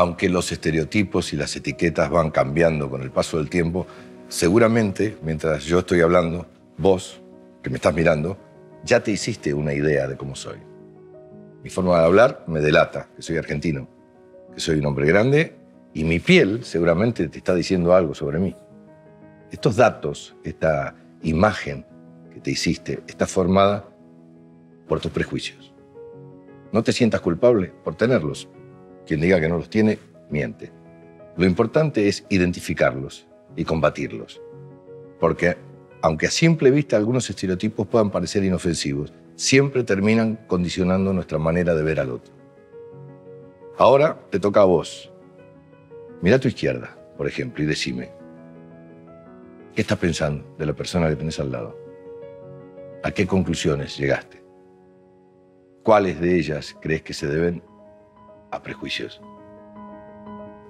aunque los estereotipos y las etiquetas van cambiando con el paso del tiempo, seguramente mientras yo estoy hablando, vos, que me estás mirando, ya te hiciste una idea de cómo soy. Mi forma de hablar me delata que soy argentino, que soy un hombre grande y mi piel seguramente te está diciendo algo sobre mí. Estos datos, esta imagen que te hiciste, está formada por tus prejuicios. No te sientas culpable por tenerlos, quien diga que no los tiene, miente. Lo importante es identificarlos y combatirlos. Porque aunque a simple vista algunos estereotipos puedan parecer inofensivos, siempre terminan condicionando nuestra manera de ver al otro. Ahora te toca a vos. Mira a tu izquierda, por ejemplo, y decime, ¿qué estás pensando de la persona que tenés al lado? ¿A qué conclusiones llegaste? ¿Cuáles de ellas crees que se deben a prejuicios.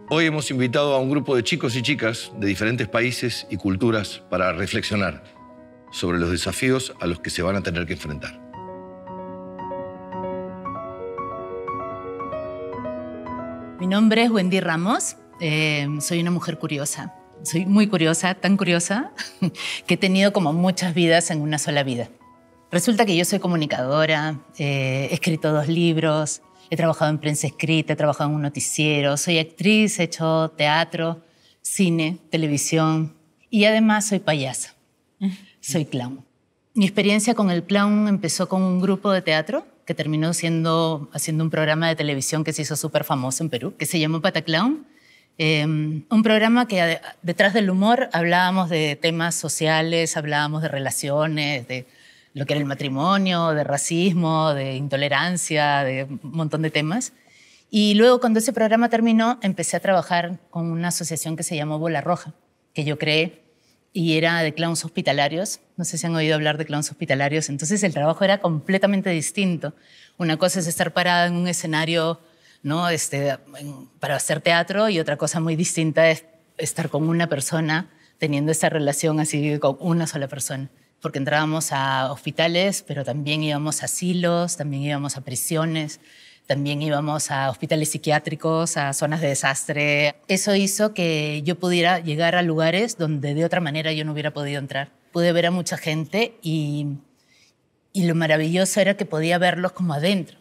Hoy hemos invitado a un grupo de chicos y chicas de diferentes países y culturas para reflexionar sobre los desafíos a los que se van a tener que enfrentar. Mi nombre es Wendy Ramos, em, soy una mujer curiosa, soy muy curiosa, tan curiosa, que he tenido como muchas vidas en una sola vida. Resulta que yo soy comunicadora, eh, he escrito dos libros, He trabajado en prensa escrita, he trabajado en un noticiero, soy actriz, he hecho teatro, cine, televisión y además soy payasa, soy clown. Mi experiencia con el clown empezó con un grupo de teatro que terminó siendo, haciendo un programa de televisión que se hizo súper famoso en Perú, que se llamó Pataclown. Em, un programa que detrás del humor hablábamos de temas sociales, hablábamos de relaciones, de lo que era el matrimonio, de racismo, de intolerancia, de un montón de temas. Y luego cuando ese programa terminó, empecé a trabajar con una asociación que se llamó Bola Roja, que yo creé y era de clowns hospitalarios. No sé si han oído hablar de clowns hospitalarios. Entonces el trabajo era completamente distinto. Una cosa es estar parada en un escenario ¿no? Este, para hacer teatro y otra cosa muy distinta es estar con una persona teniendo esa relación así con una sola persona porque entrábamos a hospitales, pero también íbamos a asilos, también íbamos a prisiones, también íbamos a hospitales psiquiátricos, a zonas de desastre. Eso hizo que yo pudiera llegar a lugares donde de otra manera yo no hubiera podido entrar. Pude ver a mucha gente y, y lo maravilloso era que podía verlos como adentro.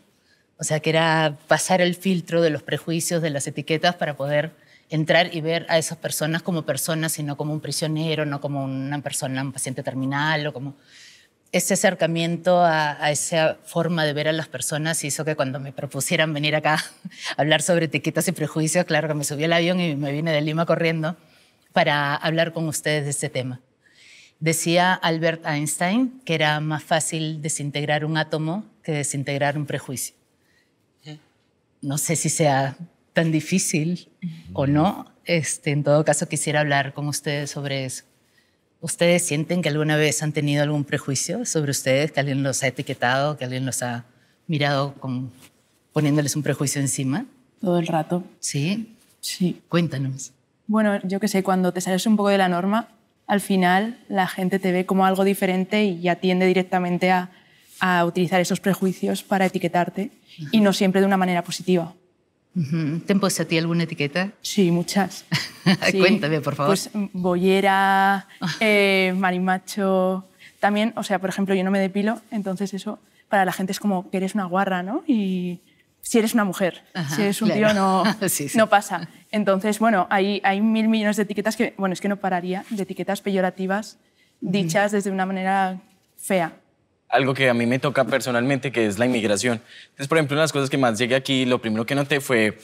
O sea, que era pasar el filtro de los prejuicios, de las etiquetas para poder entrar y ver a esas personas como personas, y no como un prisionero, no como una persona, un paciente terminal o como... Ese acercamiento a, a esa forma de ver a las personas hizo que cuando me propusieran venir acá a hablar sobre etiquetas y prejuicios, claro que me subí al avión y me vine de Lima corriendo para hablar con ustedes de este tema. Decía Albert Einstein que era más fácil desintegrar un átomo que desintegrar un prejuicio. No sé si sea tan difícil o no. Este, en todo caso, quisiera hablar con ustedes sobre eso. ¿Ustedes sienten que alguna vez han tenido algún prejuicio sobre ustedes, que alguien los ha etiquetado, que alguien los ha mirado con, poniéndoles un prejuicio encima? Todo el rato. ¿Sí? Sí. Cuéntanos. Bueno, yo qué sé, cuando te sales un poco de la norma, al final la gente te ve como algo diferente y ya tiende directamente a, utilizar esos prejuicios para etiquetarte y no siempre de una manera positiva. ¿Te han puesto a ti alguna etiqueta? Sí, muchas. Cuéntame, por favor. Pues mm, bollera, eh, marimacho. También, o sea, por ejemplo, yo no me depilo, entonces eso para la gente es como que eres una guarra, ¿no? Y si eres una mujer, si eres un tío no, pasa. Entonces, bueno, hay, mil millones de etiquetas que, bueno, es que no pararía, de etiquetas peyorativas dichas desde una manera fea algo que a mí me toca personalmente, que es la inmigración. Entonces, por ejemplo, una de las cosas que más llegué aquí, lo primero que noté fue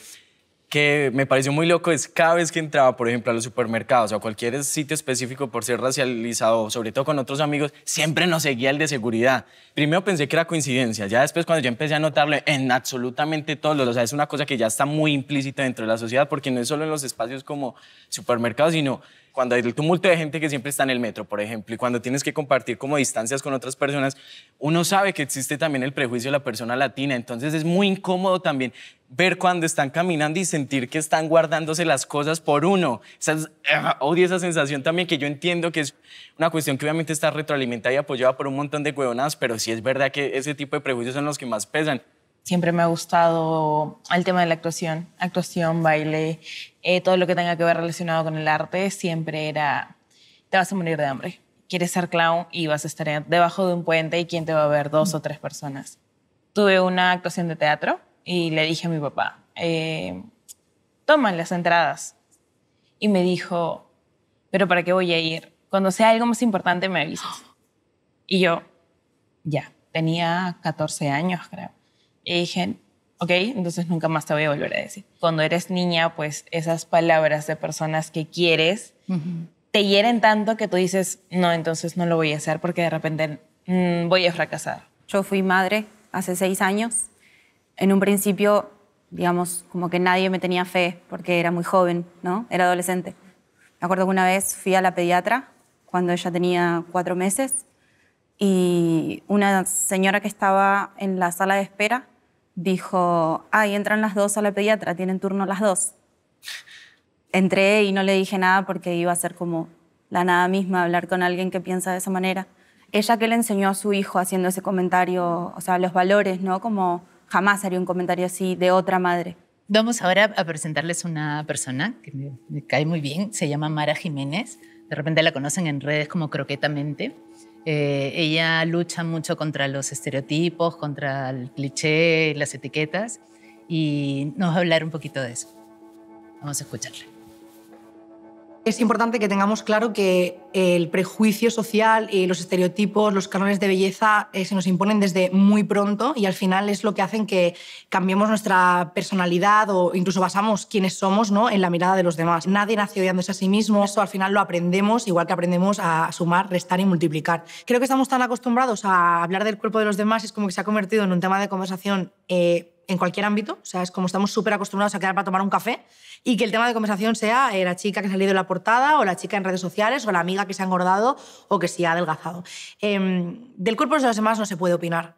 que me pareció muy loco es cada vez que entraba, por ejemplo, a los supermercados o a cualquier sitio específico por ser racializado, sobre todo con otros amigos, siempre nos seguía el de seguridad. Primero pensé que era coincidencia, ya después cuando yo empecé a notarlo en absolutamente todos los, o sea, es una cosa que ya está muy implícita dentro de la sociedad, porque no es solo en los espacios como supermercados, sino cuando hay el tumulto de gente que siempre está en el metro, por ejemplo, y cuando tienes que compartir como distancias con otras personas, uno sabe que existe también el prejuicio de la persona latina, entonces es muy incómodo también ver cuando están caminando y sentir que están guardándose las cosas por uno. Ah, odio esa sensación también que yo entiendo que es una cuestión que obviamente está retroalimentada y apoyada por un montón de huevonadas, pero sí es verdad que ese tipo de prejuicios son los que más pesan siempre me ha gustado el tema de la actuación, actuación, baile, eh, todo lo que tenga que ver relacionado con el arte, siempre era, te vas a morir de hambre. Quieres ser clown y vas a estar debajo de un puente y quién te va a ver, dos o tres personas. Tuve una actuación de teatro y le dije a mi papá, eh, toman las entradas. Y me dijo, pero ¿para qué voy a ir? Cuando sea algo más importante me avisas. Y yo, ya, tenía 14 años, creo. Y dije, ok, entonces nunca más te voy a volver a decir. Cuando eres niña, pues esas palabras de personas que quieres te hieren tanto que tú dices, no, entonces no lo voy a hacer porque de repente mm, voy a fracasar. Yo fui madre hace seis años. En un principio, digamos, como que nadie me tenía fe porque era muy joven, ¿no? Era adolescente. Me acuerdo que una vez fui a la pediatra cuando ella tenía cuatro meses y una señora que estaba en la sala de espera dijo, ay, entran las dos a la pediatra, tienen turno las dos. Entré y no le dije nada porque iba a ser como la nada misma hablar con alguien que piensa de esa manera. Ella que le enseñó a su hijo haciendo ese comentario, o sea, los valores, ¿no? Como jamás haría un comentario así de otra madre. Vamos ahora a presentarles una persona que me cae muy bien, se llama Mara Jiménez. De repente la conocen en redes como Croquetamente. Eh, ella lucha mucho contra los estereotipos, contra el cliché, las etiquetas, y nos va a hablar un poquito de eso. Vamos a escucharla. Es importante que tengamos claro que el prejuicio social y los estereotipos, los cánones de belleza eh, se nos imponen desde muy pronto y al final es lo que hacen que cambiemos nuestra personalidad o incluso basamos quiénes somos ¿no? en la mirada de los demás. Nadie nace odiándose a sí mismo, eso al final lo aprendemos igual que aprendemos a sumar, restar y multiplicar. Creo que estamos tan acostumbrados a hablar del cuerpo de los demás, es como que se ha convertido en un tema de conversación. Eh, en cualquier ámbito. O sea, es como estamos súper acostumbrados a quedar para tomar un café y que el tema de conversación sea eh, la chica que ha salido en la portada o la chica en redes sociales o la amiga que se ha engordado o que se ha adelgazado. Em, del cuerpo de los demás no se puede opinar.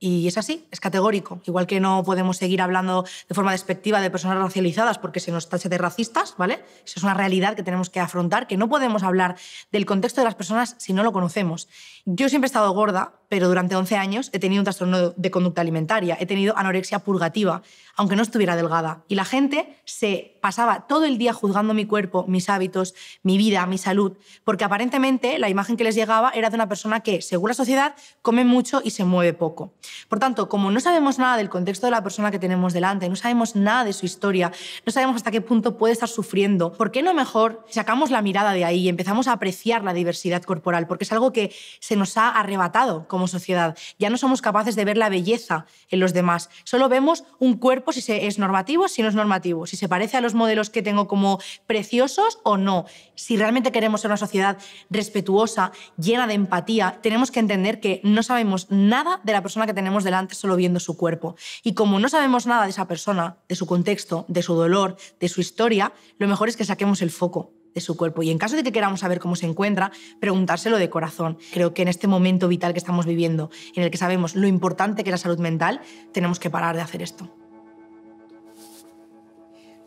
Y es así, es categórico. Igual que no podemos seguir hablando de forma despectiva de personas racializadas porque se nos tache de racistas, ¿vale? Esa es una realidad que tenemos que afrontar, que no podemos hablar del contexto de las personas si no lo conocemos. Yo siempre he estado gorda, pero durante 11 años he tenido un trastorno de conducta alimentaria, he tenido anorexia purgativa, aunque no estuviera delgada. Y la gente se pasaba todo el día juzgando mi cuerpo, mis hábitos, mi vida, mi salud, porque aparentemente la imagen que les llegaba era de una persona que, según la sociedad, come mucho y se mueve poco. Por tanto, como no sabemos nada del contexto de la persona que tenemos delante, no sabemos nada de su historia, no sabemos hasta qué punto puede estar sufriendo, ¿por qué no mejor sacamos la mirada de ahí y empezamos a apreciar la diversidad corporal? Porque es algo que se nos ha arrebatado como sociedad. Ya no somos capaces de ver la belleza en los demás. Solo vemos un cuerpo si es normativo, si no es normativo, si se parece a los modelos que tengo como preciosos o no. Si realmente queremos ser una sociedad respetuosa, llena de empatía, tenemos que entender que no sabemos nada de la persona que tenemos delante solo viendo su cuerpo. Y como no sabemos nada de esa persona, de su contexto, de su dolor, de su historia, lo mejor es que saquemos el foco de su cuerpo. Y en caso de que queramos saber cómo se encuentra, preguntárselo de corazón. Creo que en este momento vital que estamos viviendo, en el que sabemos lo importante que es la salud mental, tenemos que parar de hacer esto.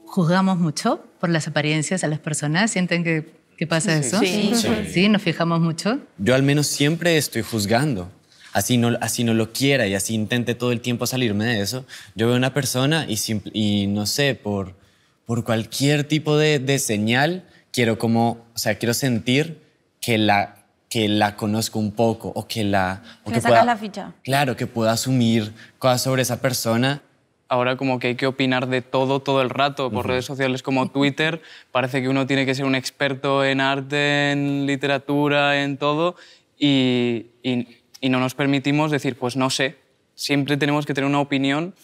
Juzgamos mucho por las apariencias a las personas, sienten que, pasa eso. Sí. nos fijamos mucho. Yo al menos siempre estoy juzgando así no, así no lo quiera y así intente todo el tiempo salirme de eso, yo veo una persona y, no sé, por, por cualquier tipo de, señal, quiero como, o sea, quiero sentir que la, que la conozco un poco o que la... pueda, la ficha. Claro, que pueda asumir cosas sobre esa persona. Ahora como que hay que opinar de todo todo el rato por redes sociales como Twitter. Parece que uno tiene que ser un experto en arte, en literatura, en todo. Y, y, y no nos permitimos decir, pues no sé. Siempre tenemos que tener una opinión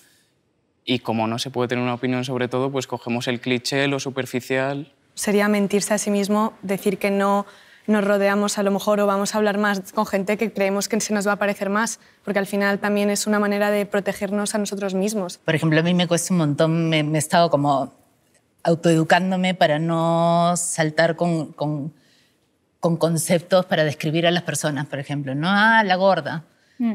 y como no se puede tener una opinión sobre todo, pues cogemos el cliché, lo superficial sería mentirse a sí mismo decir que no nos rodeamos a lo mejor o vamos a hablar más con gente que creemos que se nos va a parecer más, porque al final también es una manera de protegernos a nosotros mismos. Por ejemplo, a mí me cuesta un montón, me, he estado como autoeducándome para no saltar con, con, conceptos para describir a las personas, por ejemplo, ¿no? a ah, la gorda.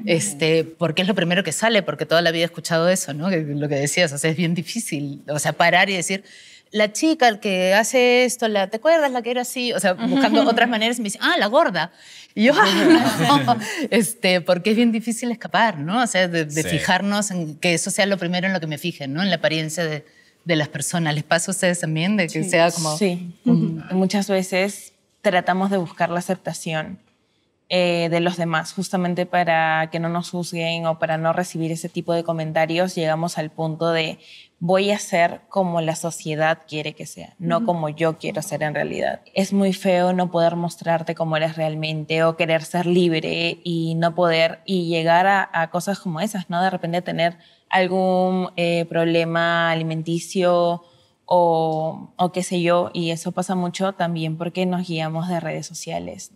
Este, porque es lo primero que sale, porque toda la vida he escuchado eso, ¿no? lo que decías, o sea, es bien difícil, o sea, parar y decir, la chica, el que hace esto, la, ¿te acuerdas la que era así? O sea, buscando otras maneras, me dice, ah, la gorda. Y yo, ah, no, este, porque es bien difícil escapar, ¿no? O sea, de, fijarnos en que eso sea lo primero en lo que me fijen, ¿no? En la apariencia de, las personas. ¿Les pasa a ustedes también de que sea como...? Sí, muchas veces tratamos de buscar la aceptación eh, de los demás, justamente para que no nos juzguen o para no recibir ese tipo de comentarios, llegamos al punto de voy a ser como la sociedad quiere que sea, no como yo quiero ser en realidad. Es muy feo no poder mostrarte como eres realmente o querer ser libre y no poder y llegar a, cosas como esas, ¿no? De repente tener algún eh, problema alimenticio o, o, qué sé yo, y eso pasa mucho también porque nos guiamos de redes sociales.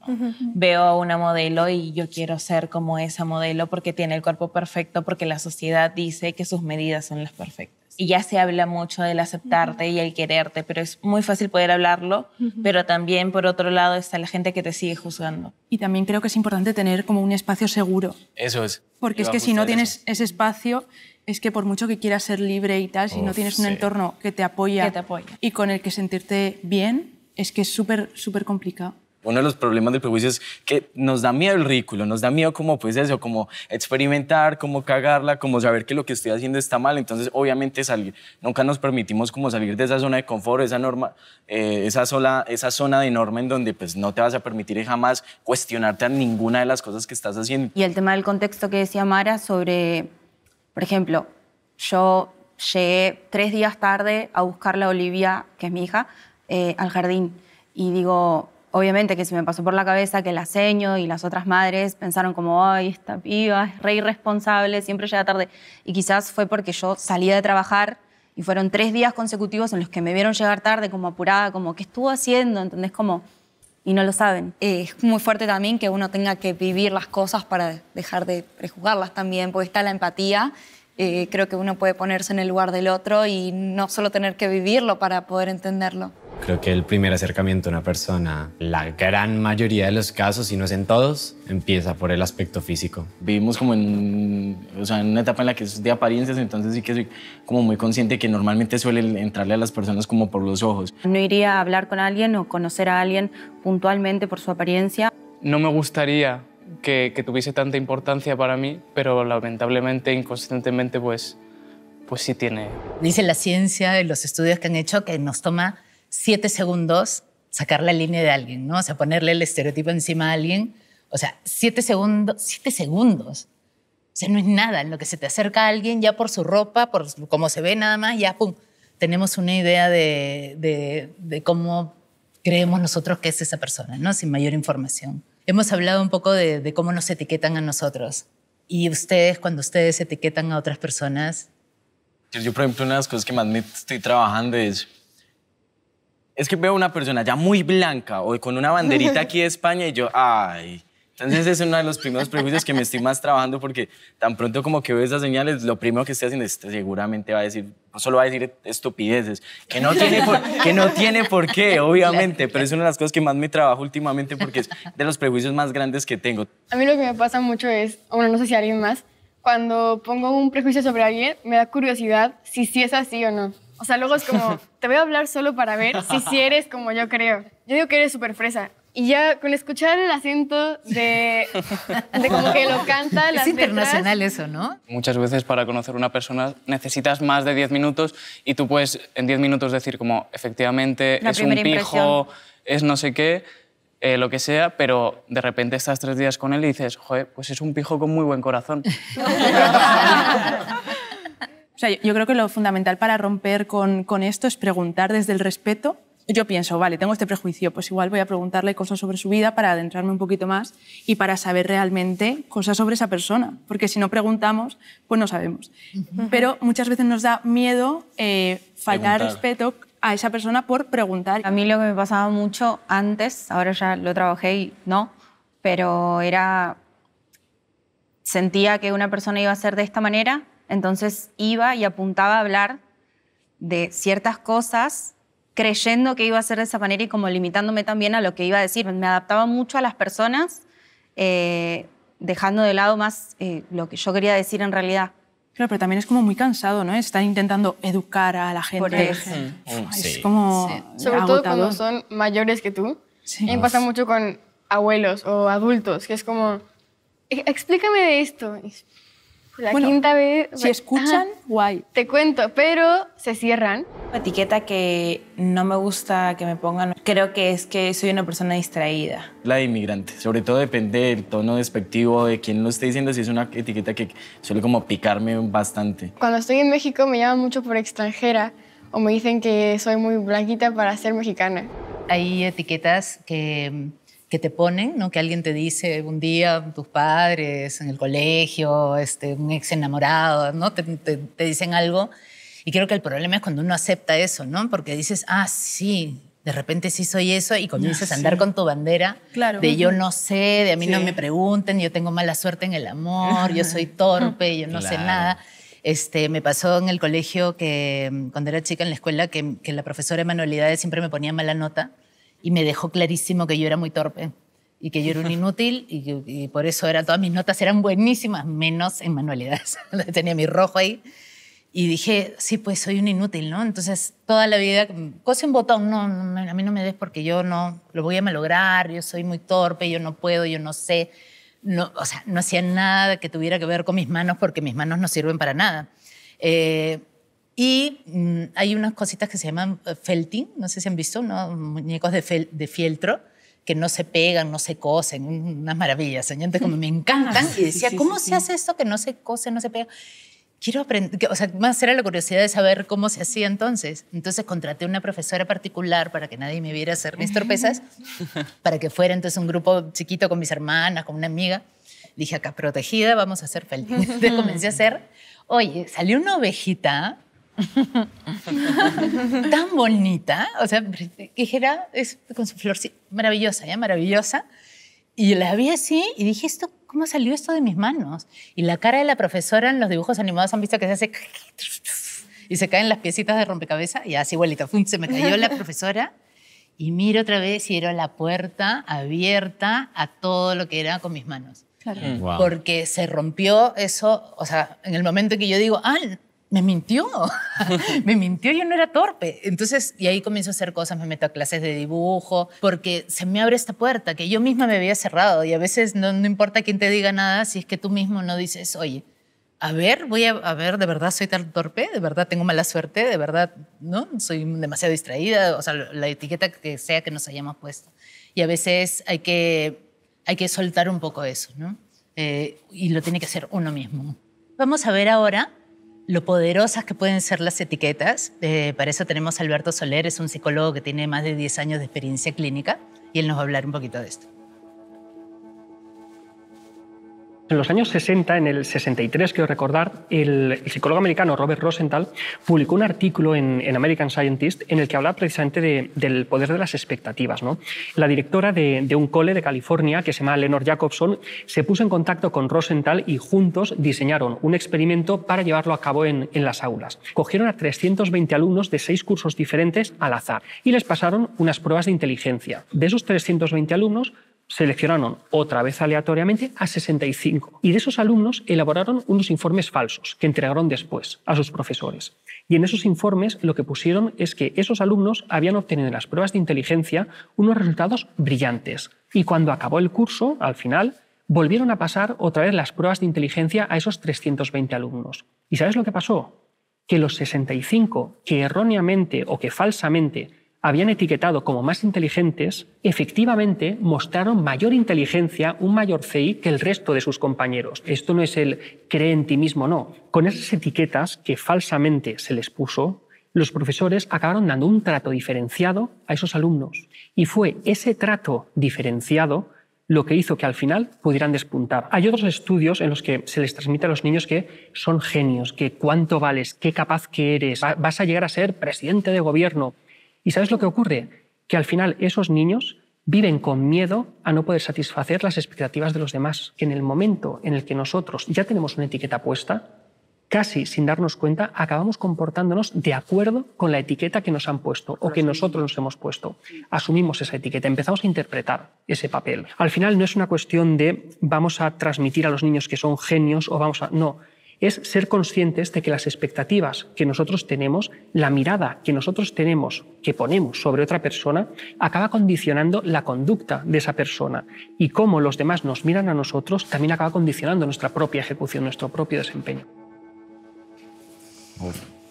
Veo a una modelo y yo quiero ser como esa modelo porque tiene el cuerpo perfecto, porque la sociedad dice que sus medidas son las perfectas. Y ya se habla mucho del aceptarte y el quererte, pero es muy fácil poder hablarlo, pero también por otro lado está la gente que te sigue juzgando. Y también creo que es importante tener como un espacio seguro. Eso es. Porque es que si no tienes ese espacio, es que por mucho que quieras ser libre y tal, si no tienes un entorno que te, apoya y con el que sentirte bien, es que es súper, súper complicado uno de los problemas del prejuicio es que nos da miedo el ridículo, nos da miedo como pues eso, como experimentar, como cagarla, como saber que lo que estoy haciendo está mal. Entonces, obviamente salir, nunca nos permitimos como salir de esa zona de confort, esa norma, eh, esa sola, esa zona de norma en donde pues no te vas a permitir jamás cuestionarte a ninguna de las cosas que estás haciendo. Y el tema del contexto que decía Mara sobre por ejemplo, yo llegué tres días tarde a buscarle a Olivia, que es mi hija, eh, al jardín. Y digo, obviamente que se me pasó por la cabeza que la seño y las otras madres pensaron como, ay, esta piba es re irresponsable, siempre llega tarde. Y quizás fue porque yo salía de trabajar y fueron tres días consecutivos en los que me vieron llegar tarde, como apurada, como, ¿qué estuvo haciendo? ¿Entendés? Como y no lo saben. Eh, es muy fuerte también que uno tenga que vivir las cosas para dejar de prejuzgarlas también, porque está la empatía. Eh, creo que uno puede ponerse en el lugar del otro y no solo tener que vivirlo para poder entenderlo. Creo que el primer acercamiento a una persona, la gran mayoría de los casos, si no es en todos, empieza por el aspecto físico. Vivimos como en, o sea, en una etapa en la que es de apariencias, entonces sí que soy como muy consciente que normalmente suele entrarle a las personas como por los ojos. No iría a hablar con alguien o conocer a alguien puntualmente por su apariencia. No me gustaría que, tuviese tanta importancia para mí, pero lamentablemente, inconscientemente, pues, pues sí tiene. Dice la ciencia y los estudios que han hecho que nos toma siete segundos sacar la línea de alguien, ¿no? O sea, ponerle el estereotipo encima a alguien. O sea, siete segundos, siete segundos. O sea, no es nada. En lo que se te acerca a alguien, ya por su ropa, por cómo se ve nada más, ya pum, tenemos una idea de, cómo creemos nosotros que es esa persona, ¿no? Sin mayor información. Hemos hablado un poco de, de cómo nos etiquetan a nosotros. Y ustedes, cuando ustedes etiquetan a otras personas. Yo, por ejemplo, una de las cosas que más me estoy trabajando es es que veo una persona ya muy blanca o con una banderita aquí de España y yo, ay. Entonces es uno de los primeros prejuicios que me estoy más trabajando porque tan pronto como que veo esas señales, lo primero que estoy haciendo es seguramente va a decir, solo va a decir estupideces, que no tiene por, que no tiene por qué, obviamente, pero es una de las cosas que más me trabajo últimamente porque es de los prejuicios más grandes que tengo. A mí lo que me pasa mucho es, bueno, no sé si alguien más, cuando pongo un prejuicio sobre alguien, me da curiosidad si sí es así o no. O sea, luego es como, te voy a hablar solo para ver si eres como yo creo. Yo digo que eres súper fresa. Y ya con escuchar el acento de, de como que lo canta las Es internacional eso, ¿no? Muchas veces para conocer a una persona necesitas más de 10 minutos y tú puedes en 10 minutos decir como efectivamente es un pijo, es no sé qué, eh, lo que sea, pero de repente estás tres días con él y dices, joder, pues es un pijo con muy buen corazón. sea, yo creo que lo fundamental para romper con, con esto es preguntar desde el respeto yo pienso, vale, tengo este prejuicio, pues igual voy a preguntarle cosas sobre su vida para adentrarme un poquito más y para saber realmente cosas sobre esa persona, porque si no preguntamos, pues no sabemos. Pero muchas veces nos da miedo eh, faltar respeto a esa persona por preguntar. A mí lo que me pasaba mucho antes, ahora ya lo trabajé y no, pero era, sentía que una persona iba a ser de esta manera entonces iba y apuntaba a hablar de ciertas cosas creyendo que iba a ser de esa manera y como limitándome también a lo que iba a decir. Me adaptaba mucho a las personas, eh, dejando de lado más eh, lo que yo quería decir en realidad. Claro, pero también es como muy cansado, ¿no? Están intentando educar a la gente. Por eso. Mm, mm, es como Sobre todo cuando son mayores que tú. Sí. pasa mucho con abuelos o adultos, que es como, e-, explícame de esto. La bueno, quinta vez. Si escuchan, guay. Te cuento, pero se cierran. Etiqueta que no me gusta que me pongan. Creo que es que soy una persona distraída. La de inmigrante. Sobre todo depende del tono despectivo de quien lo esté diciendo. Si es una etiqueta que suele como picarme bastante. Cuando estoy en México me llaman mucho por extranjera o me dicen que soy muy blanquita para ser mexicana. Hay etiquetas que que te ponen, ¿no? que alguien te dice un día, tus padres, en el colegio, este, un ex enamorado, ¿no? Te, dicen algo. Y creo que el problema es cuando uno acepta eso, ¿no? porque dices, ah, sí, de repente sí soy eso y comienzas a ah, andar con tu bandera de yo no sé, de a mí no me pregunten, yo tengo mala suerte en el amor, yo soy torpe, yo no sé nada. Este, me pasó en el colegio que mm, cuando era chica en la escuela que, que la profesora de manualidades siempre me ponía mala nota y me dejó clarísimo que yo era muy torpe y que yo era un inútil y, que, por eso era, todas mis notas eran buenísimas, menos en manualidades. Tenía mi rojo ahí. Y dije, sí, pues soy un inútil, ¿no? Entonces, toda la vida, cose un botón, no, a mí no me des porque yo no lo voy a malograr, yo soy muy torpe, yo no puedo, yo no sé. No, o sea, no hacía nada que tuviera que ver con mis manos porque mis manos no sirven para nada. Eh, y mm, hay unas cositas que se llaman eh, felting, no sé si han visto, ¿no? muñecos de, fieltro que no se pegan, no se cosen, unas maravillas, señores, como me encantan. Ah, y decía, ¿cómo se hace esto que no se cose, no se pega? Quiero aprender, o sea, más era la curiosidad de saber cómo se hacía entonces. Entonces contraté una profesora particular para que nadie me viera hacer mis torpezas, para que fuera entonces un grupo chiquito con mis hermanas, con una amiga. Dije, acá protegida, vamos a hacer felting. Entonces comencé a hacer, oye, salió una ovejita Tan bonita, o sea, que es con su flor maravillosa, ya ¿eh? maravillosa. Y la vi así y dije, ¿esto, ¿cómo salió esto de mis manos? Y la cara de la profesora en los dibujos animados han visto que se hace y se caen las piecitas de rompecabezas y así igualita, se me cayó la profesora y miro otra vez y era la puerta abierta a todo lo que era con mis manos. Mm. Porque se rompió eso, o sea, en el momento que yo digo, ah, me mintió, me mintió, yo no era torpe. Entonces, y ahí comienzo a hacer cosas, me meto a clases de dibujo, porque se me abre esta puerta que yo misma me había cerrado y a veces no, importa quién te diga nada, si es que tú mismo no dices, oye, a ver, voy a, ver, de verdad soy tan torpe, de verdad tengo mala suerte, de verdad, ¿no? Soy demasiado distraída, o sea, la etiqueta que sea que nos hayamos puesto. Y a veces hay que, hay que soltar un poco eso, ¿no? Eh, y lo tiene que hacer uno mismo. Vamos a ver ahora lo poderosas que pueden ser las etiquetas. Eh, para eso tenemos a Alberto Soler, es un psicólogo que tiene más de 10 años de experiencia clínica y él nos va a hablar un poquito de esto. En los años 60, en el 63, quiero recordar, el, psicólogo americano Robert Rosenthal publicó un artículo en, American Scientist en el que hablaba precisamente del poder de las expectativas. ¿no? La directora de, un cole de California, que se llama Lenore Jacobson, se puso en contacto con Rosenthal y juntos diseñaron un experimento para llevarlo a cabo en, en las aulas. Cogieron a 320 alumnos de seis cursos diferentes al azar y les pasaron unas pruebas de inteligencia. De esos 320 alumnos, seleccionaron otra vez aleatoriamente a 65 y de esos alumnos elaboraron unos informes falsos que entregaron después a sus profesores. Y en esos informes lo que pusieron es que esos alumnos habían obtenido en las pruebas de inteligencia unos resultados brillantes y cuando acabó el curso, al final, volvieron a pasar otra vez las pruebas de inteligencia a esos 320 alumnos. ¿Y sabes lo que pasó? Que los 65 que erróneamente o que falsamente habían etiquetado como más inteligentes, efectivamente mostraron mayor inteligencia, un mayor CI que el resto de sus compañeros. Esto no es el cree en ti mismo, no. Con esas etiquetas que falsamente se les puso, los profesores acabaron dando un trato diferenciado a esos alumnos. Y fue ese trato diferenciado lo que hizo que al final pudieran despuntar. Hay otros estudios en los que se les transmite a los niños que son genios, que cuánto vales, qué capaz que eres, vas a llegar a ser presidente de gobierno. ¿Y sabes lo que ocurre? Que al final esos niños viven con miedo a no poder satisfacer las expectativas de los demás. Que En el momento en el que nosotros ya tenemos una etiqueta puesta, casi sin darnos cuenta, acabamos comportándonos de acuerdo con la etiqueta que nos han puesto o que nosotros nos hemos puesto. Asumimos esa etiqueta, empezamos a interpretar ese papel. Al final no es una cuestión de vamos a transmitir a los niños que son genios o vamos a... No, es ser conscientes de que las expectativas que nosotros tenemos, la mirada que nosotros tenemos, que ponemos sobre otra persona, acaba condicionando la conducta de esa persona y cómo los demás nos miran a nosotros también acaba condicionando nuestra propia ejecución, nuestro propio desempeño.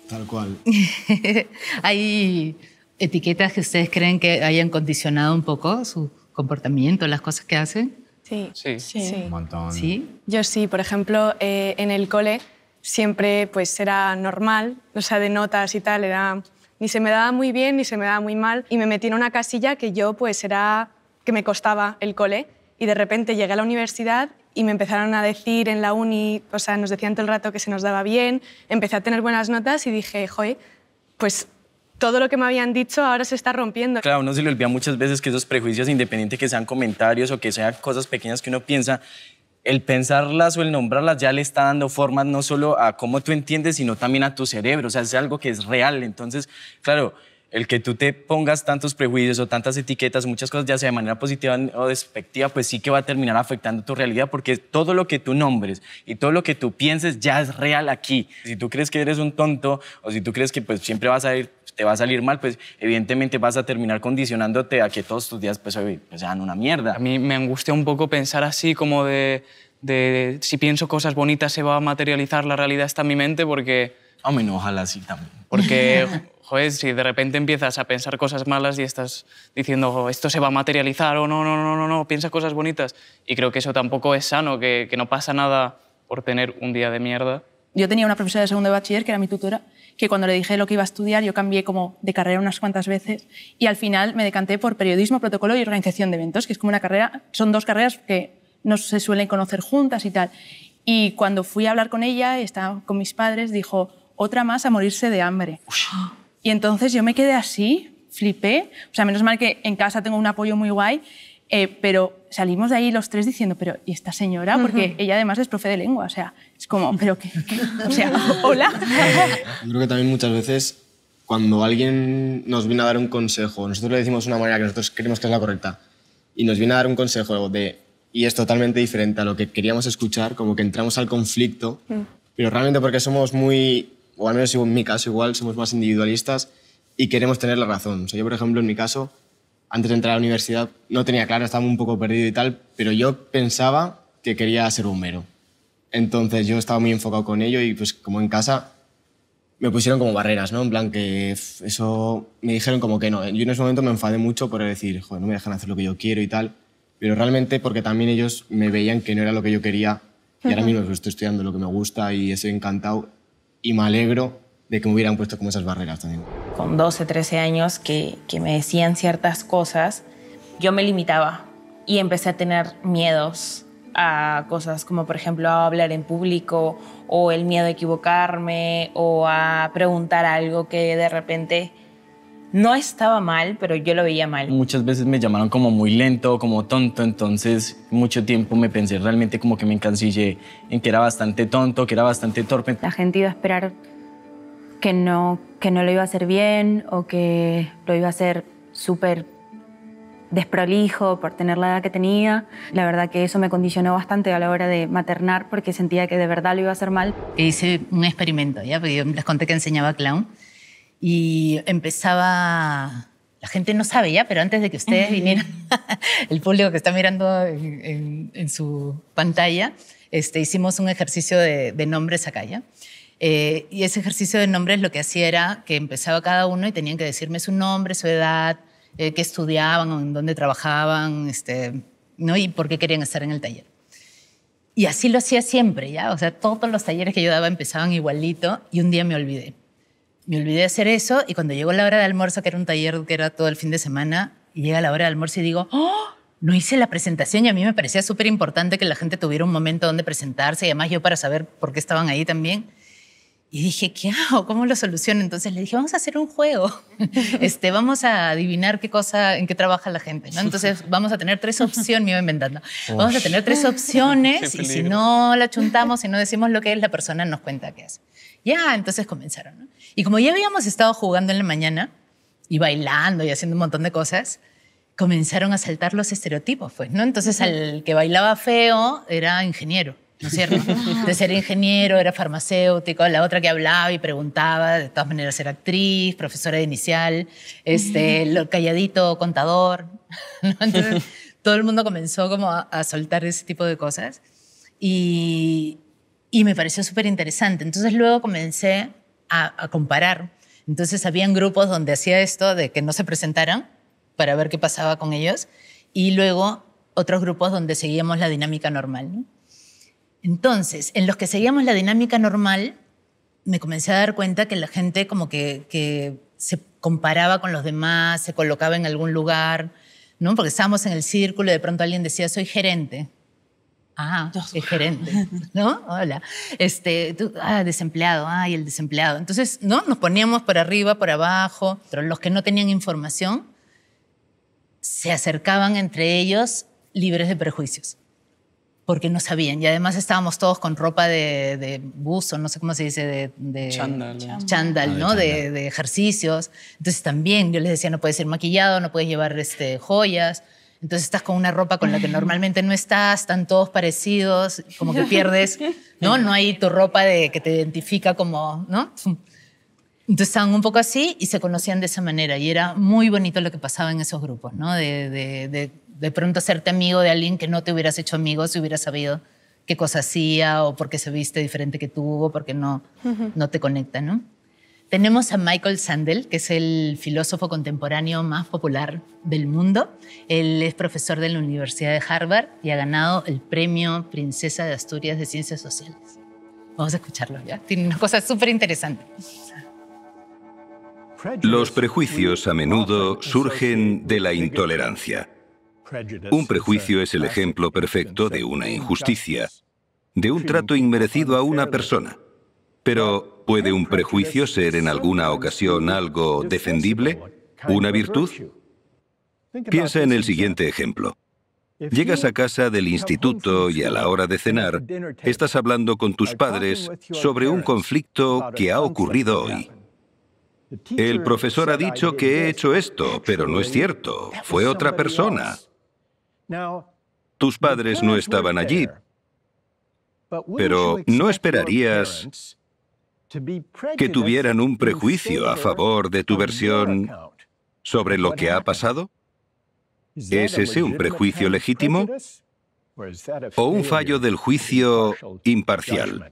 tal cual. Hay etiquetas que ustedes creen que hayan condicionado un poco su comportamiento, las cosas que hacen. Sí, sí, Un montón. Yo sí, por ejemplo, eh, en el cole siempre pues era normal, o sea, de notas y tal, era ni se me daba muy bien ni se me daba muy mal y me metí en una casilla que yo pues era que me costaba el cole y de repente llegué a la universidad y me empezaron a decir en la uni, o sea, nos decían todo el rato que se nos daba bien, empecé a tener buenas notas y dije, joder, pues todo lo que me habían dicho ahora se está rompiendo. Claro, uno se le olvida muchas veces que esos prejuicios, independientemente que sean comentarios o que sean cosas pequeñas que uno piensa, el pensarlas o el nombrarlas ya le está dando forma no solo a cómo tú entiendes, sino también a tu cerebro. O sea, es algo que es real. Entonces, claro, el que tú te pongas tantos prejuicios o tantas etiquetas, muchas cosas, ya sea de manera positiva o despectiva, pues sí que va a terminar afectando tu realidad porque todo lo que tú nombres y todo lo que tú pienses ya es real aquí. Si tú crees que eres un tonto o si tú crees que pues siempre vas a ir te va a salir mal, pues evidentemente vas a terminar condicionándote a que todos tus días pues, pues, sean una mierda. A mí me angustia un poco pensar así como de, de si pienso cosas bonitas se va a materializar, la realidad está en mi mente porque... A no, ojalá sí también. Porque, joder, si de repente empiezas a pensar cosas malas y estás diciendo oh, esto se va a materializar o no, no, no, no, no, piensa cosas bonitas. Y creo que eso tampoco es sano, que, que no pasa nada por tener un día de mierda. Yo tenía una profesora de segundo de bachiller que era mi tutora que cuando le dije lo que iba a estudiar, yo cambié como de carrera unas cuantas veces y al final me decanté por periodismo, protocolo y organización de eventos, que es como una carrera, son dos carreras que no se suelen conocer juntas y tal. Y cuando fui a hablar con ella, estaba con mis padres, dijo, otra más a morirse de hambre. Y entonces yo me quedé así, flipé, o sea, menos mal que en casa tengo un apoyo muy guay, eh, pero salimos de ahí los tres diciendo, pero ¿y esta señora? Porque ella además es profe de lengua, o sea, es como, pero ¿qué? O sea, hola. Eh, yo creo que también muchas veces cuando alguien nos viene a dar un consejo, nosotros le decimos una manera que nosotros creemos que es la correcta, y nos viene a dar un consejo de, y es totalmente diferente a lo que queríamos escuchar, como que entramos al conflicto, mm. pero realmente porque somos muy, o al menos en mi caso igual, somos más individualistas y queremos tener la razón. O yo, por ejemplo, en mi caso, antes de entrar a la universidad no tenía claro, estaba un poco perdido y tal, pero yo pensaba que quería ser bombero. Entonces yo estaba muy enfocado con ello y pues como en casa me pusieron como barreras, ¿no? En plan que eso me dijeron como que no. Yo en ese momento me enfadé mucho por decir, joder, no me dejan hacer lo que yo quiero y tal, pero realmente porque también ellos me veían que no era lo que yo quería y ahora mismo pues, estoy estudiando lo que me gusta y estoy encantado y me alegro de que me hubieran puesto como esas barreras también. Con 12, 13 años que, que me decían ciertas cosas, yo me limitaba y empecé a tener miedos a cosas como por ejemplo a hablar en público o el miedo a equivocarme o a preguntar algo que de repente no estaba mal, pero yo lo veía mal. Muchas veces me llamaron como muy lento, como tonto, entonces mucho tiempo me pensé realmente como que me encancillé en que era bastante tonto, que era bastante torpe. La gente iba a esperar que no, que no lo iba a hacer bien o que lo iba a hacer súper desprolijo por tener la edad que tenía. La verdad que eso me condicionó bastante a la hora de maternar porque sentía que de verdad lo iba a hacer mal. Hice un experimento, ¿ya? Porque les conté que enseñaba clown y empezaba... La gente no sabe ya, pero antes de que ustedes vinieran, el público que está mirando en, su pantalla, este, hicimos un ejercicio de, de nombres acá, ¿ya? Eh, y ese ejercicio de nombres lo que hacía era que empezaba cada uno y tenían que decirme su nombre, su edad, eh, qué estudiaban, en dónde trabajaban, este, ¿no? y por qué querían estar en el taller. Y así lo hacía siempre, ¿ya? O sea, todos los talleres que yo daba empezaban igualito y un día me olvidé. Me olvidé de hacer eso y cuando llegó la hora de almuerzo, que era un taller que era todo el fin de semana, y llega la hora de almuerzo y digo, ¡Oh! no hice la presentación y a mí me parecía súper importante que la gente tuviera un momento donde presentarse y además yo para saber por qué estaban ahí también. Y dije, ¿qué hago? ¿Cómo lo soluciono? Entonces le dije, vamos a hacer un juego. Este, vamos a adivinar qué cosa, en qué trabaja la gente, ¿no? Entonces vamos a tener tres opciones, me iba inventando. Vamos a tener tres opciones y si no la chuntamos, si no decimos lo que es, la persona nos cuenta qué es. Ya, entonces comenzaron, Y como ya habíamos estado jugando en la mañana y bailando y haciendo un montón de cosas, comenzaron a saltar los estereotipos, pues, ¿no? Entonces el que bailaba feo era ingeniero ¿no cierto? De ser ingeniero, era farmacéutico, la otra que hablaba y preguntaba, de todas maneras era actriz, profesora de inicial, este, calladito, contador. Entonces, todo el mundo comenzó como a, soltar ese tipo de cosas y, y me pareció súper interesante. Entonces luego comencé a, comparar. Entonces habían grupos donde hacía esto de que no se presentaran para ver qué pasaba con ellos y luego otros grupos donde seguíamos la dinámica normal. ¿no? Entonces, en los que seguíamos la dinámica normal, me comencé a dar cuenta que la gente como que, se comparaba con los demás, se colocaba en algún lugar, ¿no? Porque estábamos en el círculo y de pronto alguien decía, soy gerente. Ah, soy gerente, ¿no? Hola. Este, ah, desempleado, ay, ah, el desempleado. Entonces, ¿no? Nos poníamos por arriba, por abajo, pero los que no tenían información se acercaban entre ellos libres de prejuicios porque no sabían. Y además estábamos todos con ropa de, buzo, no sé cómo se dice, de... de chándal. ¿no? Ah, de, ejercicios. Entonces también yo les decía, no puedes ir maquillado, no puedes llevar este, joyas. Entonces estás con una ropa con la que normalmente no estás, están todos parecidos, como que pierdes, ¿no? No hay tu ropa de, que te identifica como, ¿no? Entonces estaban un poco así y se conocían de esa manera y era muy bonito lo que pasaba en esos grupos, ¿no? De, de de pronto hacerte amigo de alguien que no te hubieras hecho amigo si hubieras sabido qué cosa hacía o por qué se viste diferente que tú o porque no, no te conecta, Tenemos a Michael Sandel, que es el filósofo contemporáneo más popular del mundo. Él es profesor de la Universidad de Harvard y ha ganado el premio Princesa de Asturias de Ciencias Sociales. Vamos a escucharlo, ¿ya? Tiene una cosa súper interesante. Los prejuicios a menudo surgen de la intolerancia. Un prejuicio es el ejemplo perfecto de una injusticia, de un trato inmerecido a una persona. Pero, ¿puede un prejuicio ser en alguna ocasión algo defendible? ¿Una virtud? Piensa en el siguiente ejemplo. Llegas a casa del instituto y a la hora de cenar, estás hablando con tus padres sobre un conflicto que ha ocurrido hoy. El profesor ha dicho que he hecho esto, pero no es cierto, fue otra persona. Tus padres no estaban allí, pero ¿no esperarías que tuvieran un prejuicio a favor de tu versión sobre lo que ha pasado? ¿Es ese un prejuicio legítimo o un fallo del juicio imparcial?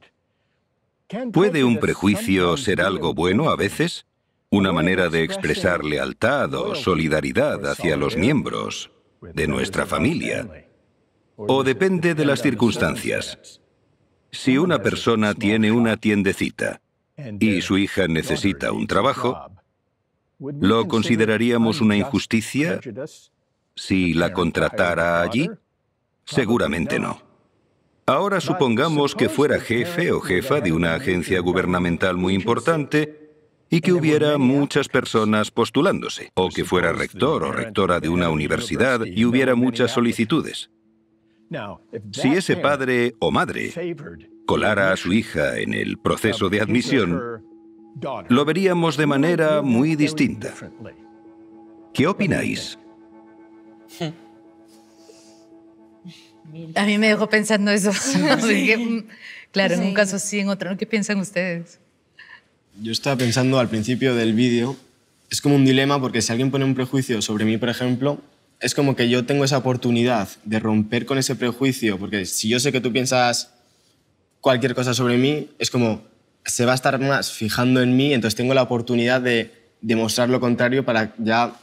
¿Puede un prejuicio ser algo bueno a veces? Una manera de expresar lealtad o solidaridad hacia los miembros de nuestra familia, o depende de las circunstancias. Si una persona tiene una tiendecita y su hija necesita un trabajo, ¿lo consideraríamos una injusticia si la contratara allí? Seguramente no. Ahora supongamos que fuera jefe o jefa de una agencia gubernamental muy importante y que hubiera muchas personas postulándose, o que fuera rector o rectora de una universidad y hubiera muchas solicitudes. Si ese padre o madre colara a su hija en el proceso de admisión, lo veríamos de manera muy distinta. ¿Qué opináis? A mí me dejó pensando eso. Mm, claro, en un caso sí, en otro. ¿Qué piensan ustedes? Yo estaba pensando al principio del vídeo, es como un dilema porque si alguien pone un prejuicio sobre mí, por ejemplo, es como que yo tengo esa oportunidad de romper con ese prejuicio, porque si yo sé que tú piensas cualquier cosa sobre mí, es como se va a estar más fijando en mí, entonces tengo la oportunidad de demostrar lo contrario para ya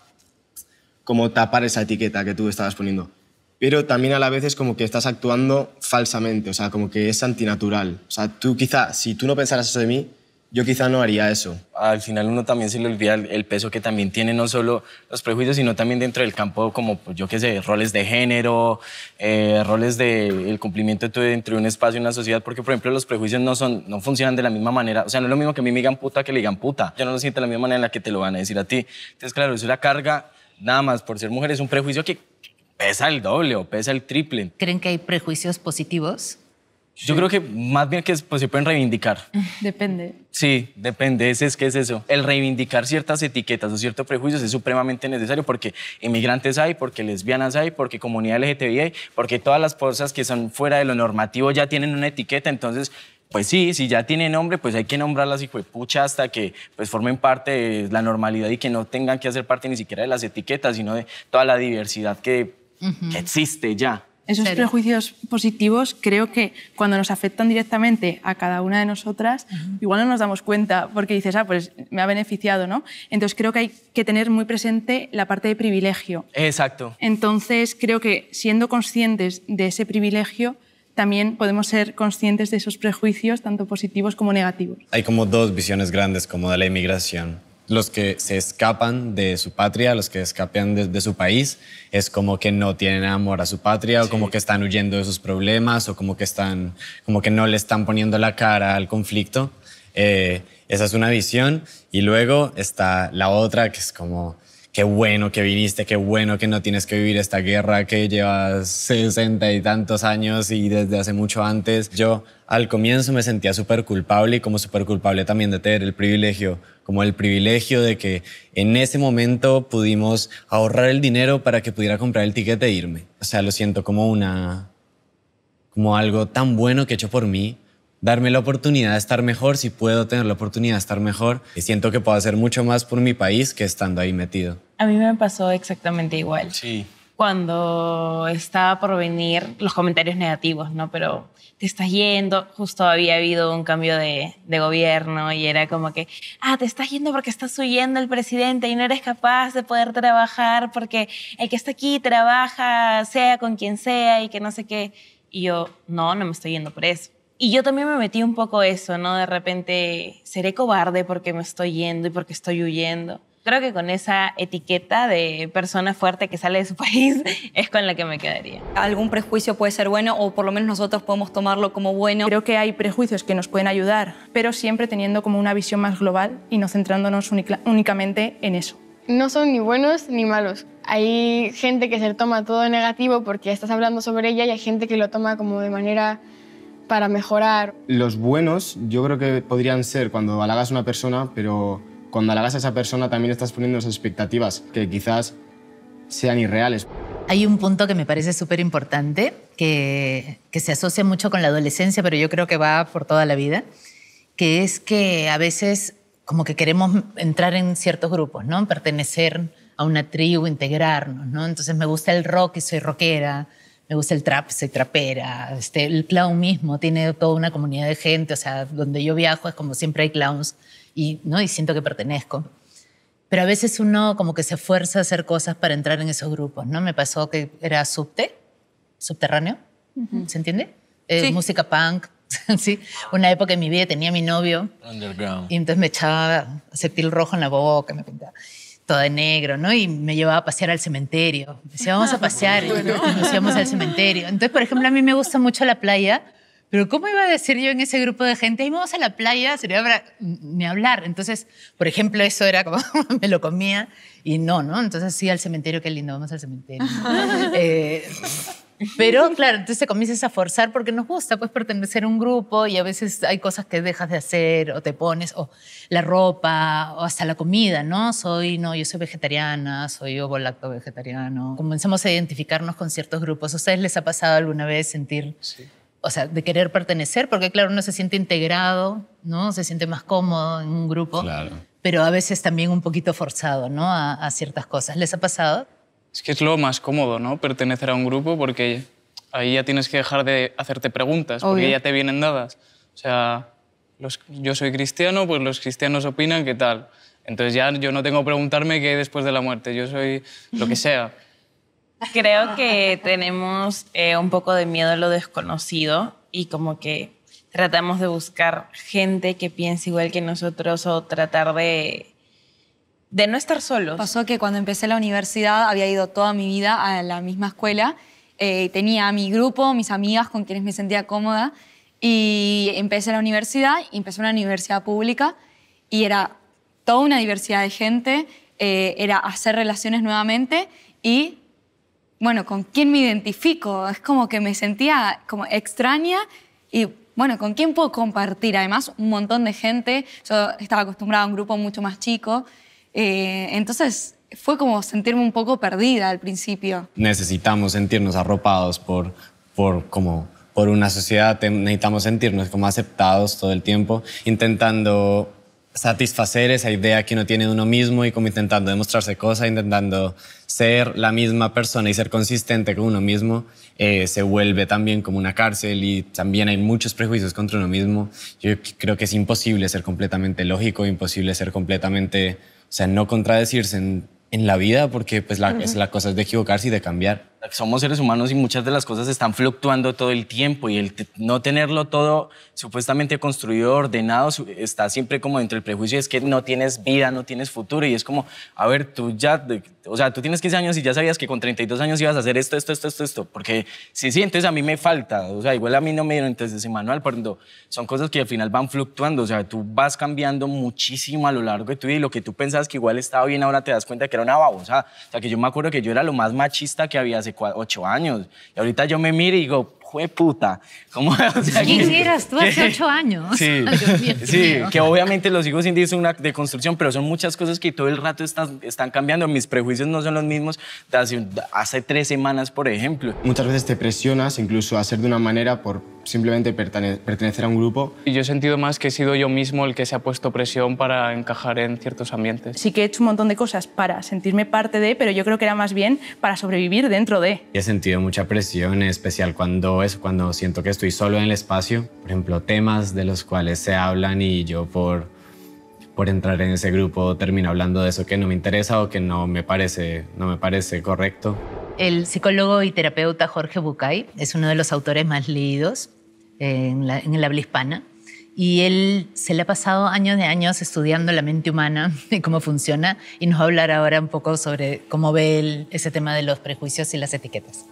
como tapar esa etiqueta que tú estabas poniendo. Pero también a la vez es como que estás actuando falsamente, o sea, como que es antinatural. O sea, tú quizá, si tú no pensaras eso de mí, yo quizá no haría eso. Al final uno también se le olvida el peso que también tiene no solo los prejuicios, sino también dentro del campo como, pues, yo qué sé, roles de género, eh, roles del de, cumplimiento dentro de un espacio, y una sociedad, porque por ejemplo los prejuicios no, son, no funcionan de la misma manera. O sea, no es lo mismo que a mí me digan puta que le digan puta. Yo no lo siento de la misma manera en la que te lo van a decir a ti. Entonces, claro, eso es una carga, nada más por ser mujer, es un prejuicio que pesa el doble o pesa el triple. ¿Creen que hay prejuicios positivos? Yo creo que más bien que pues, se pueden reivindicar. Depende. Sí, depende. Ese es que es eso. El reivindicar ciertas etiquetas o ciertos prejuicios es supremamente necesario porque inmigrantes hay, porque lesbianas hay, porque comunidad LGTBI hay, porque todas las cosas que son fuera de lo normativo ya tienen una etiqueta. Entonces, pues sí, si ya tiene nombre, pues hay que nombrarlas y pucha hasta que pues formen parte de la normalidad y que no tengan que hacer parte ni siquiera de las etiquetas, sino de toda la diversidad que existe ya. Esos prejuicios positivos creo que cuando nos afectan directamente a cada una de nosotras, igual no nos damos cuenta porque dices, ah, pues me ha beneficiado, ¿no? Entonces creo que hay que tener muy presente la parte de privilegio. Exacto. Entonces creo que siendo conscientes de ese privilegio, también podemos ser conscientes de esos prejuicios, tanto positivos como negativos. Hay como dos visiones grandes como de la inmigración los que se escapan de su patria, los que escapan de, su país, es como que no tienen amor a su patria o como que están huyendo de sus problemas o como que, están, como que no le están poniendo la cara al conflicto. Eh, esa es una visión. Y luego está la otra que es como qué bueno que viniste, qué bueno que no tienes que vivir esta guerra que llevas sesenta y tantos años y desde hace mucho antes. Yo al comienzo me sentía súper culpable y como súper culpable también de tener el privilegio, como el privilegio de que en ese momento pudimos ahorrar el dinero para que pudiera comprar el ticket e irme. O sea, lo siento como una, como algo tan bueno que he hecho por mí darme la oportunidad de estar mejor, si puedo tener la oportunidad de estar mejor, y siento que puedo hacer mucho más por mi país que estando ahí metido. A mí me pasó exactamente igual. Sí. Cuando estaba por venir los comentarios negativos, ¿no? Pero te estás yendo, justo había habido un cambio de, de gobierno y era como que, ah, te estás yendo porque estás huyendo el presidente y no eres capaz de poder trabajar porque el que está aquí trabaja, sea con quien sea y que no sé qué. Y yo, no, no me estoy yendo por eso y yo también me metí un poco eso, ¿no? De repente, seré cobarde porque me estoy yendo y porque estoy huyendo. Creo que con esa etiqueta de persona fuerte que sale de su país es con la que me quedaría. Algún prejuicio puede ser bueno o por lo menos nosotros podemos tomarlo como bueno. Creo que hay prejuicios que nos pueden ayudar, pero siempre teniendo como una visión más global y no centrándonos únicamente en eso. No son ni buenos ni malos. Hay gente que se toma todo negativo porque estás hablando sobre ella y hay gente que lo toma como de manera para mejorar. Los buenos yo creo que podrían ser cuando halagas a una persona, pero cuando halagas a esa persona también estás poniendo esas expectativas que quizás sean irreales. Hay un punto que me parece súper importante, que, se asocia mucho con la adolescencia, pero yo creo que va por toda la vida, que es que a veces como que queremos entrar en ciertos grupos, ¿no? Pertenecer a una tribu, integrarnos, ¿no? Entonces me gusta el rock y soy rockera, me gusta el trap, soy trapera, este, el clown mismo tiene toda una comunidad de gente, o sea, donde yo viajo es como siempre hay clowns y, ¿no? y siento que pertenezco. Pero a veces uno como que se fuerza a hacer cosas para entrar en esos grupos, ¿no? Me pasó que era subte, subterráneo, ¿se entiende? Eh, música punk, ¿sí? Una época en mi vida tenía mi novio. Underground. Y entonces me echaba acetil rojo en la boca, me pintaba todo de negro, ¿no? Y me llevaba a pasear al cementerio. vamos a pasear. Y nos íbamos al cementerio. Entonces, por ejemplo, a mí me gusta mucho la playa, pero ¿cómo iba a decir yo en ese grupo de gente, ahí vamos a la playa? Sería para ni hablar. Entonces, por ejemplo, eso era como me lo comía y no, ¿no? Entonces, sí, al cementerio, qué lindo, vamos al cementerio. eh, pero claro, entonces te comienzas a forzar porque nos gusta, pues pertenecer a un grupo y a veces hay cosas que dejas de hacer o te pones, o la ropa, o hasta la comida, ¿no? Soy, no, yo soy vegetariana, soy ovo lacto vegetariano. Comenzamos a identificarnos con ciertos grupos. ¿A ustedes les ha pasado alguna vez sentir, o sea, de querer pertenecer? Porque claro, uno se siente integrado, ¿no? Se siente más cómodo en un grupo. Claro. Pero a veces también un poquito forzado, ¿no? a, a ciertas cosas. ¿Les ha pasado? Es que es lo más cómodo, ¿no? Pertenecer a un grupo porque ahí ya tienes que dejar de hacerte preguntas, porque ya te vienen dadas. O sea, los, yo soy cristiano, pues los cristianos opinan qué tal. Entonces ya yo no tengo que preguntarme qué después de la muerte, yo soy lo que sea. Creo que tenemos eh, un poco de miedo a lo desconocido y como que tratamos de buscar gente que piense igual que nosotros o tratar de de no estar solos. Pasó que cuando empecé la universidad había ido toda mi vida a la misma escuela. y eh, tenía mi grupo, mis amigas con quienes me sentía cómoda. Y empecé la universidad, y empecé una universidad pública y era toda una diversidad de gente. Eh, era hacer relaciones nuevamente y, bueno, ¿con quién me identifico? Es como que me sentía como extraña y bueno, ¿con quién puedo compartir? Además, un montón de gente, yo estaba acostumbrada a un grupo mucho más chico eh, entonces fue como sentirme un poco perdida al principio. Necesitamos sentirnos arropados por, por como por una sociedad, necesitamos sentirnos como aceptados todo el tiempo, intentando satisfacer esa idea que uno tiene de uno mismo y como intentando demostrarse cosas, intentando ser la misma persona y ser consistente con uno mismo, eh, se vuelve también como una cárcel y también hay muchos prejuicios contra uno mismo. Yo creo que es imposible ser completamente lógico, imposible ser completamente o sea, no contradecirse en, la vida, porque pues la, es, la cosa es de equivocarse y de cambiar. Somos seres humanos y muchas de las cosas están fluctuando todo el tiempo y el no tenerlo todo supuestamente construido, ordenado, está siempre como dentro del prejuicio, es que no tienes vida, no tienes futuro y es como, a ver, tú ya o sea, tú tienes 15 años y ya sabías que con 32 años ibas a hacer esto, esto, esto, esto, esto. Porque sí, sí, entonces a mí me falta. O sea, igual a mí no me dieron entonces ese manual, pero son cosas que al final van fluctuando. O sea, tú vas cambiando muchísimo a lo largo de tu vida y lo que tú pensabas que igual estaba bien, ahora te das cuenta que era una babosa. O sea, que yo me acuerdo que yo era lo más machista que había hace 8 años. Y ahorita yo me miro y digo, Jue puta. ¿Cómo, o ¿Quién que, eras tú hace ocho años? Sí, sí que obviamente los hijos indígenas son una deconstrucción, pero son muchas cosas que todo el rato están, están cambiando. Mis prejuicios no son los mismos de hace, tres semanas, por ejemplo. Muchas veces te presionas incluso a ser de una manera por simplemente pertenecer a un grupo. Yo he sentido más que he sido yo mismo el que se ha puesto presión para encajar en ciertos ambientes. Sí que he hecho un montón de cosas para sentirme parte de, pero yo creo que era más bien para sobrevivir dentro de. He sentido mucha presión, en especial cuando pues, cuando siento que estoy solo en el espacio, por ejemplo, temas de los cuales se hablan y yo por, por entrar en ese grupo termino hablando de eso que no me interesa o que no me parece, no me parece correcto. El psicólogo y terapeuta Jorge Bucay es uno de los autores más leídos en, el habla hispana y él se le ha pasado años de años estudiando la mente humana y cómo funciona y nos va a hablar ahora un poco sobre cómo ve él ese tema de los prejuicios y las etiquetas.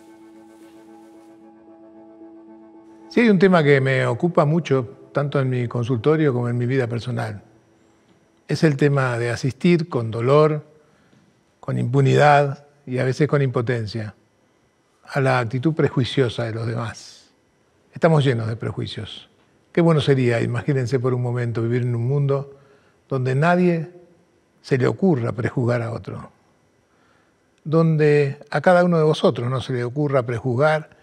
Sí, hay un tema que me ocupa mucho, tanto en mi consultorio como en mi vida personal. Es el tema de asistir con dolor, con impunidad y a veces con impotencia a la actitud prejuiciosa de los demás. Estamos llenos de prejuicios. Qué bueno sería, imagínense por un momento, vivir en un mundo donde nadie se le ocurra prejuzgar a otro, donde a cada uno de vosotros no se le ocurra prejuzgar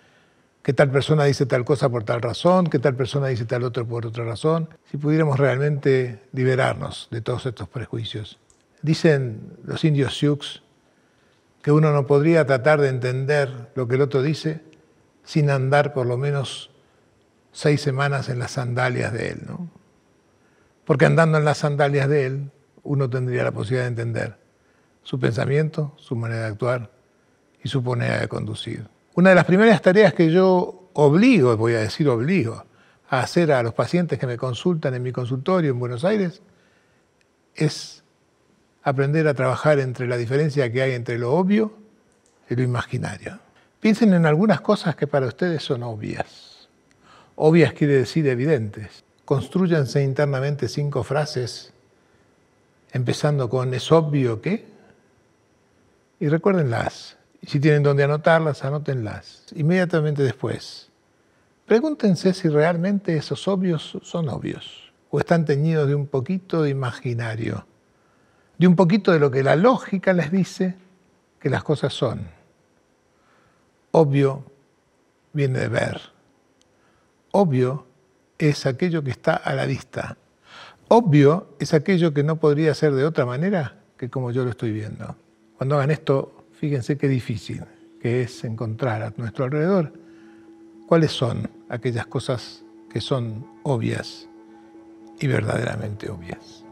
que tal persona dice tal cosa por tal razón, que tal persona dice tal otro por otra razón, si pudiéramos realmente liberarnos de todos estos prejuicios. Dicen los indios Sioux que uno no podría tratar de entender lo que el otro dice sin andar por lo menos seis semanas en las sandalias de él, ¿no? Porque andando en las sandalias de él, uno tendría la posibilidad de entender su pensamiento, su manera de actuar y su manera de conducir. Una de las primeras tareas que yo obligo, voy a decir obligo, a hacer a los pacientes que me consultan en mi consultorio en Buenos Aires es aprender a trabajar entre la diferencia que hay entre lo obvio y lo imaginario. Piensen en algunas cosas que para ustedes son obvias. Obvias quiere decir evidentes. Construyanse internamente cinco frases, empezando con es obvio que, y recuérdenlas si tienen donde anotarlas, anótenlas inmediatamente después. Pregúntense si realmente esos obvios son obvios o están teñidos de un poquito de imaginario, de un poquito de lo que la lógica les dice que las cosas son. Obvio viene de ver. Obvio es aquello que está a la vista. Obvio es aquello que no podría ser de otra manera que como yo lo estoy viendo. Cuando hagan esto, Fíjense qué difícil que es encontrar a nuestro alrededor cuáles son aquellas cosas que son obvias y verdaderamente obvias.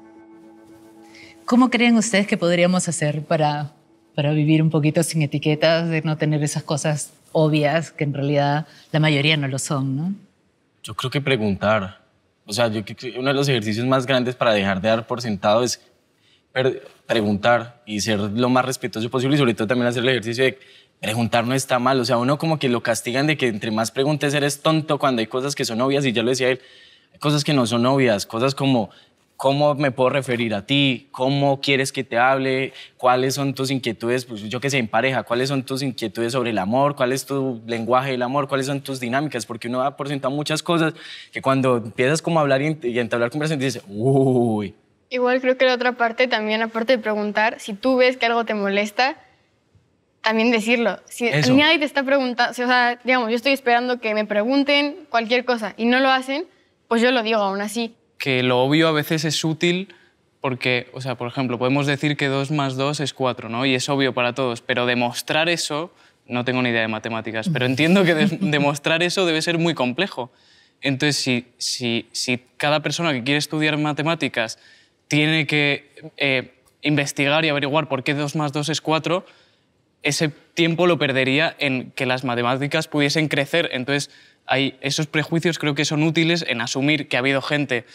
¿Cómo creen ustedes que podríamos hacer para, para vivir un poquito sin etiquetas, de no tener esas cosas obvias que en realidad la mayoría no lo son? ¿no? Yo creo que preguntar. O sea, yo uno de los ejercicios más grandes para dejar de dar por sentado es preguntar y ser lo más respetuoso posible y sobre todo también hacer el ejercicio de preguntar no está mal. O sea, uno como que lo castigan de que entre más preguntes eres tonto cuando hay cosas que son obvias y ya lo decía él, hay cosas que no son obvias, cosas como cómo me puedo referir a ti, cómo quieres que te hable, cuáles son tus inquietudes, pues yo que sé, en pareja, cuáles son tus inquietudes sobre el amor, cuál es tu lenguaje del amor, cuáles son tus dinámicas, porque uno va por sentado muchas cosas que cuando empiezas como a hablar y, a entablar conversaciones dices, uy, Igual creo que la otra parte también, aparte de preguntar, si tú ves que algo te molesta, también decirlo. Si nadie te está preguntando, o sea, digamos, yo estoy esperando que me pregunten cualquier cosa y no lo hacen, pues yo lo digo aún así. Que lo obvio a veces es útil porque, o sea, por ejemplo, podemos decir que 2 más 2 es 4, ¿no? Y es obvio para todos, pero demostrar eso, no tengo ni idea de matemáticas, pero entiendo que demostrar eso debe ser muy complejo. Entonces, si, si, si cada persona que quiere estudiar matemáticas tiene que eh, investigar y averiguar por qué 2 más 2 es 4, ese tiempo lo perdería en que las matemáticas pudiesen crecer. Entonces, hay esos prejuicios creo que son útiles en asumir que ha habido gente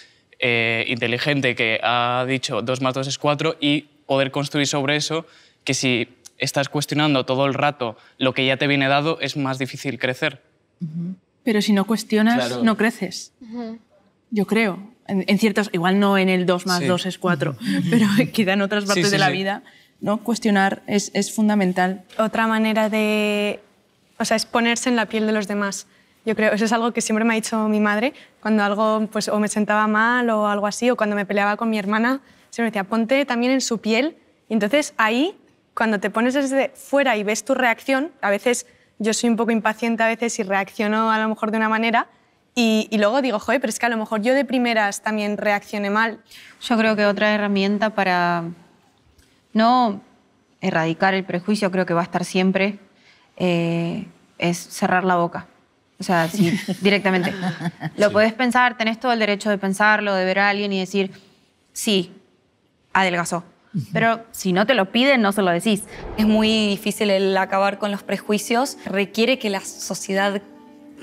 eh, inteligente que ha dicho 2 más 2 es 4 y poder construir sobre eso que si estás cuestionando todo el rato lo que ya te viene dado, es más difícil crecer. Pero si no cuestionas, no creces. Yo creo en, igual no en el 2 más dos es 4, pero quizá en otras partes de la vida, ¿no? cuestionar es, fundamental. Otra manera de, o sea, es ponerse en la piel de los demás. Yo creo, eso es algo que siempre me ha dicho mi madre, cuando algo, pues, o me sentaba mal o algo así, o cuando me peleaba con mi hermana, siempre me decía, ponte también en su piel. Y entonces ahí, cuando te pones desde fuera y ves tu reacción, a veces yo soy un poco impaciente a veces y reacciono a lo mejor de una manera, y, luego digo, joder, pero es que a lo mejor yo de primeras también reaccioné mal. Yo creo que otra herramienta para no erradicar el prejuicio, creo que va a estar siempre, eh, es cerrar la boca. O sea, directamente. Lo puedes pensar, tenés todo el derecho de pensarlo, de ver a alguien y decir, sí, adelgazó. Pero si no te lo piden, no se lo decís. Es muy difícil el acabar con los prejuicios. Requiere que la sociedad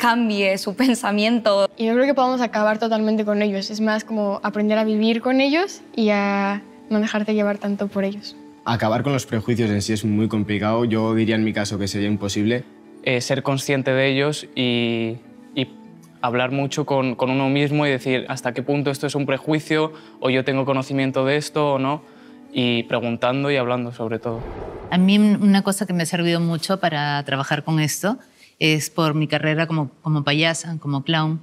cambie su pensamiento. Y no creo que podamos acabar totalmente con ellos, es más como aprender a vivir con ellos y a no dejarte llevar tanto por ellos. Acabar con los prejuicios en sí es muy complicado, yo diría en mi caso que sería imposible. Eh, ser consciente de ellos y, hablar mucho con, con, uno mismo y decir hasta qué punto esto es un prejuicio o yo tengo conocimiento de esto o no, y preguntando y hablando sobre todo. A mí una cosa que me ha servido mucho para trabajar con esto es por mi carrera como, como payasa, como clown.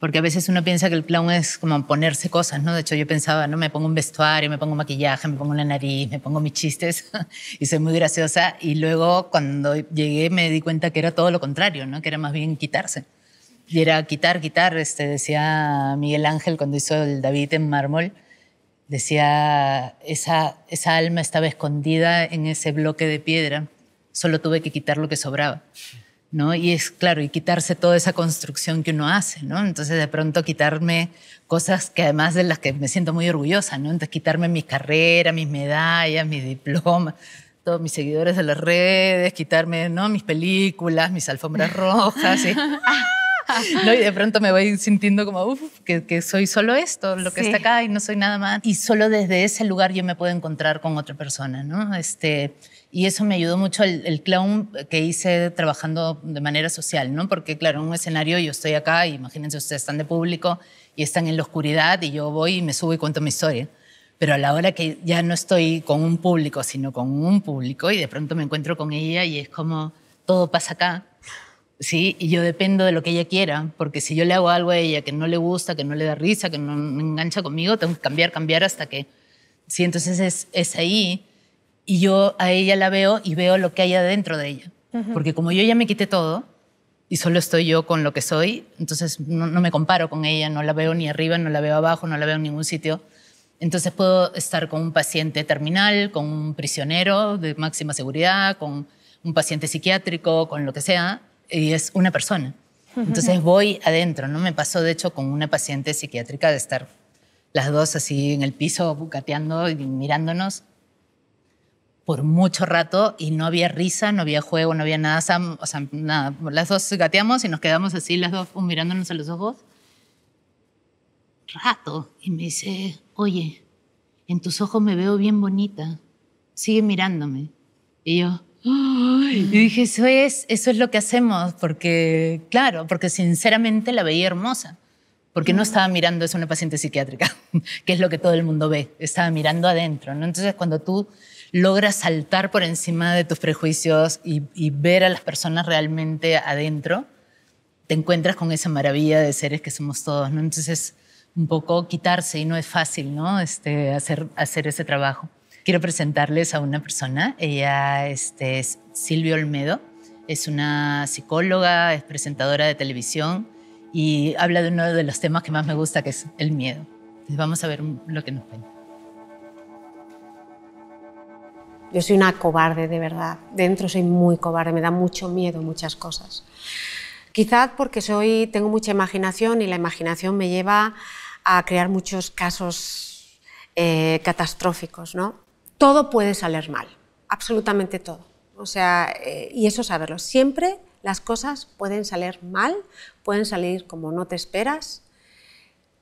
Porque a veces uno piensa que el clown es como ponerse cosas, ¿no? De hecho, yo pensaba, ¿no? Me pongo un vestuario, me pongo maquillaje, me pongo una nariz, me pongo mis chistes y soy muy graciosa. Y luego, cuando llegué, me di cuenta que era todo lo contrario, ¿no? Que era más bien quitarse. Y era quitar, quitar. Este, decía Miguel Ángel cuando hizo el David en mármol, decía, esa, esa alma estaba escondida en ese bloque de piedra, solo tuve que quitar lo que sobraba. Y es claro, y quitarse toda esa construcción que uno hace, ¿no? Entonces de pronto quitarme cosas que además de las que me siento muy orgullosa, ¿no? Entonces quitarme mi carrera, mis medallas, mis diplomas, todos mis seguidores de las redes, quitarme, ¿no? Mis películas, mis alfombras rojas, y, ¿no? y de pronto me voy sintiendo como, que, soy solo esto, lo que está acá y no soy nada más. Y solo desde ese lugar yo me puedo encontrar con otra persona, ¿no? Este, y eso me ayudó mucho el, clown que hice trabajando de manera social, ¿no? Porque, claro, en un escenario yo estoy acá, y imagínense, ustedes están de público y están en la oscuridad y yo voy y me subo y cuento mi historia. Pero a la hora que ya no estoy con un público, sino con un público, y de pronto me encuentro con ella y es como todo pasa acá, ¿sí? Y yo dependo de lo que ella quiera, porque si yo le hago algo a ella que no le gusta, que no le da risa, que no me engancha conmigo, tengo que cambiar, cambiar hasta que... Sí, entonces es, es ahí y yo a ella la veo y veo lo que hay adentro de ella. Porque como yo ya me quité todo y solo estoy yo con lo que soy, entonces no, me comparo con ella, no la veo ni arriba, no la veo abajo, no la veo en ningún sitio. Entonces puedo estar con un paciente terminal, con un prisionero de máxima seguridad, con un paciente psiquiátrico, con lo que sea, y es una persona. Entonces voy adentro, ¿no? Me pasó, de hecho, con una paciente psiquiátrica de estar las dos así en el piso, bucateando y mirándonos por mucho rato y no había risa, no había juego, no había nada. o sea, nada. Las dos gateamos y nos quedamos así, las dos mirándonos a los ojos. Rato. Y me dice, oye, en tus ojos me veo bien bonita. Sigue mirándome. Y yo, ¡Ay! y dije, eso es, eso es lo que hacemos, porque, claro, porque sinceramente la veía hermosa. Porque no estaba mirando, es una paciente psiquiátrica, que es lo que todo el mundo ve, estaba mirando adentro. ¿no? Entonces, cuando tú logras saltar por encima de tus prejuicios y, ver a las personas realmente adentro, te encuentras con esa maravilla de seres que somos todos, ¿no? Entonces es un poco quitarse y no es fácil, ¿no? Este, hacer, hacer ese trabajo. Quiero presentarles a una persona, ella este, es Silvia Olmedo, es una psicóloga, es presentadora de televisión y habla de uno de los temas que más me gusta, que es el miedo. Entonces vamos a ver lo que nos cuenta. Yo soy una cobarde, de verdad. Dentro soy muy cobarde, me da mucho miedo muchas cosas. Quizás porque soy, tengo mucha imaginación y la imaginación me lleva a crear muchos casos eh, catastróficos. ¿no? Todo puede salir mal, absolutamente todo. O sea, eh, y eso saberlo. Siempre las cosas pueden salir mal, pueden salir como no te esperas,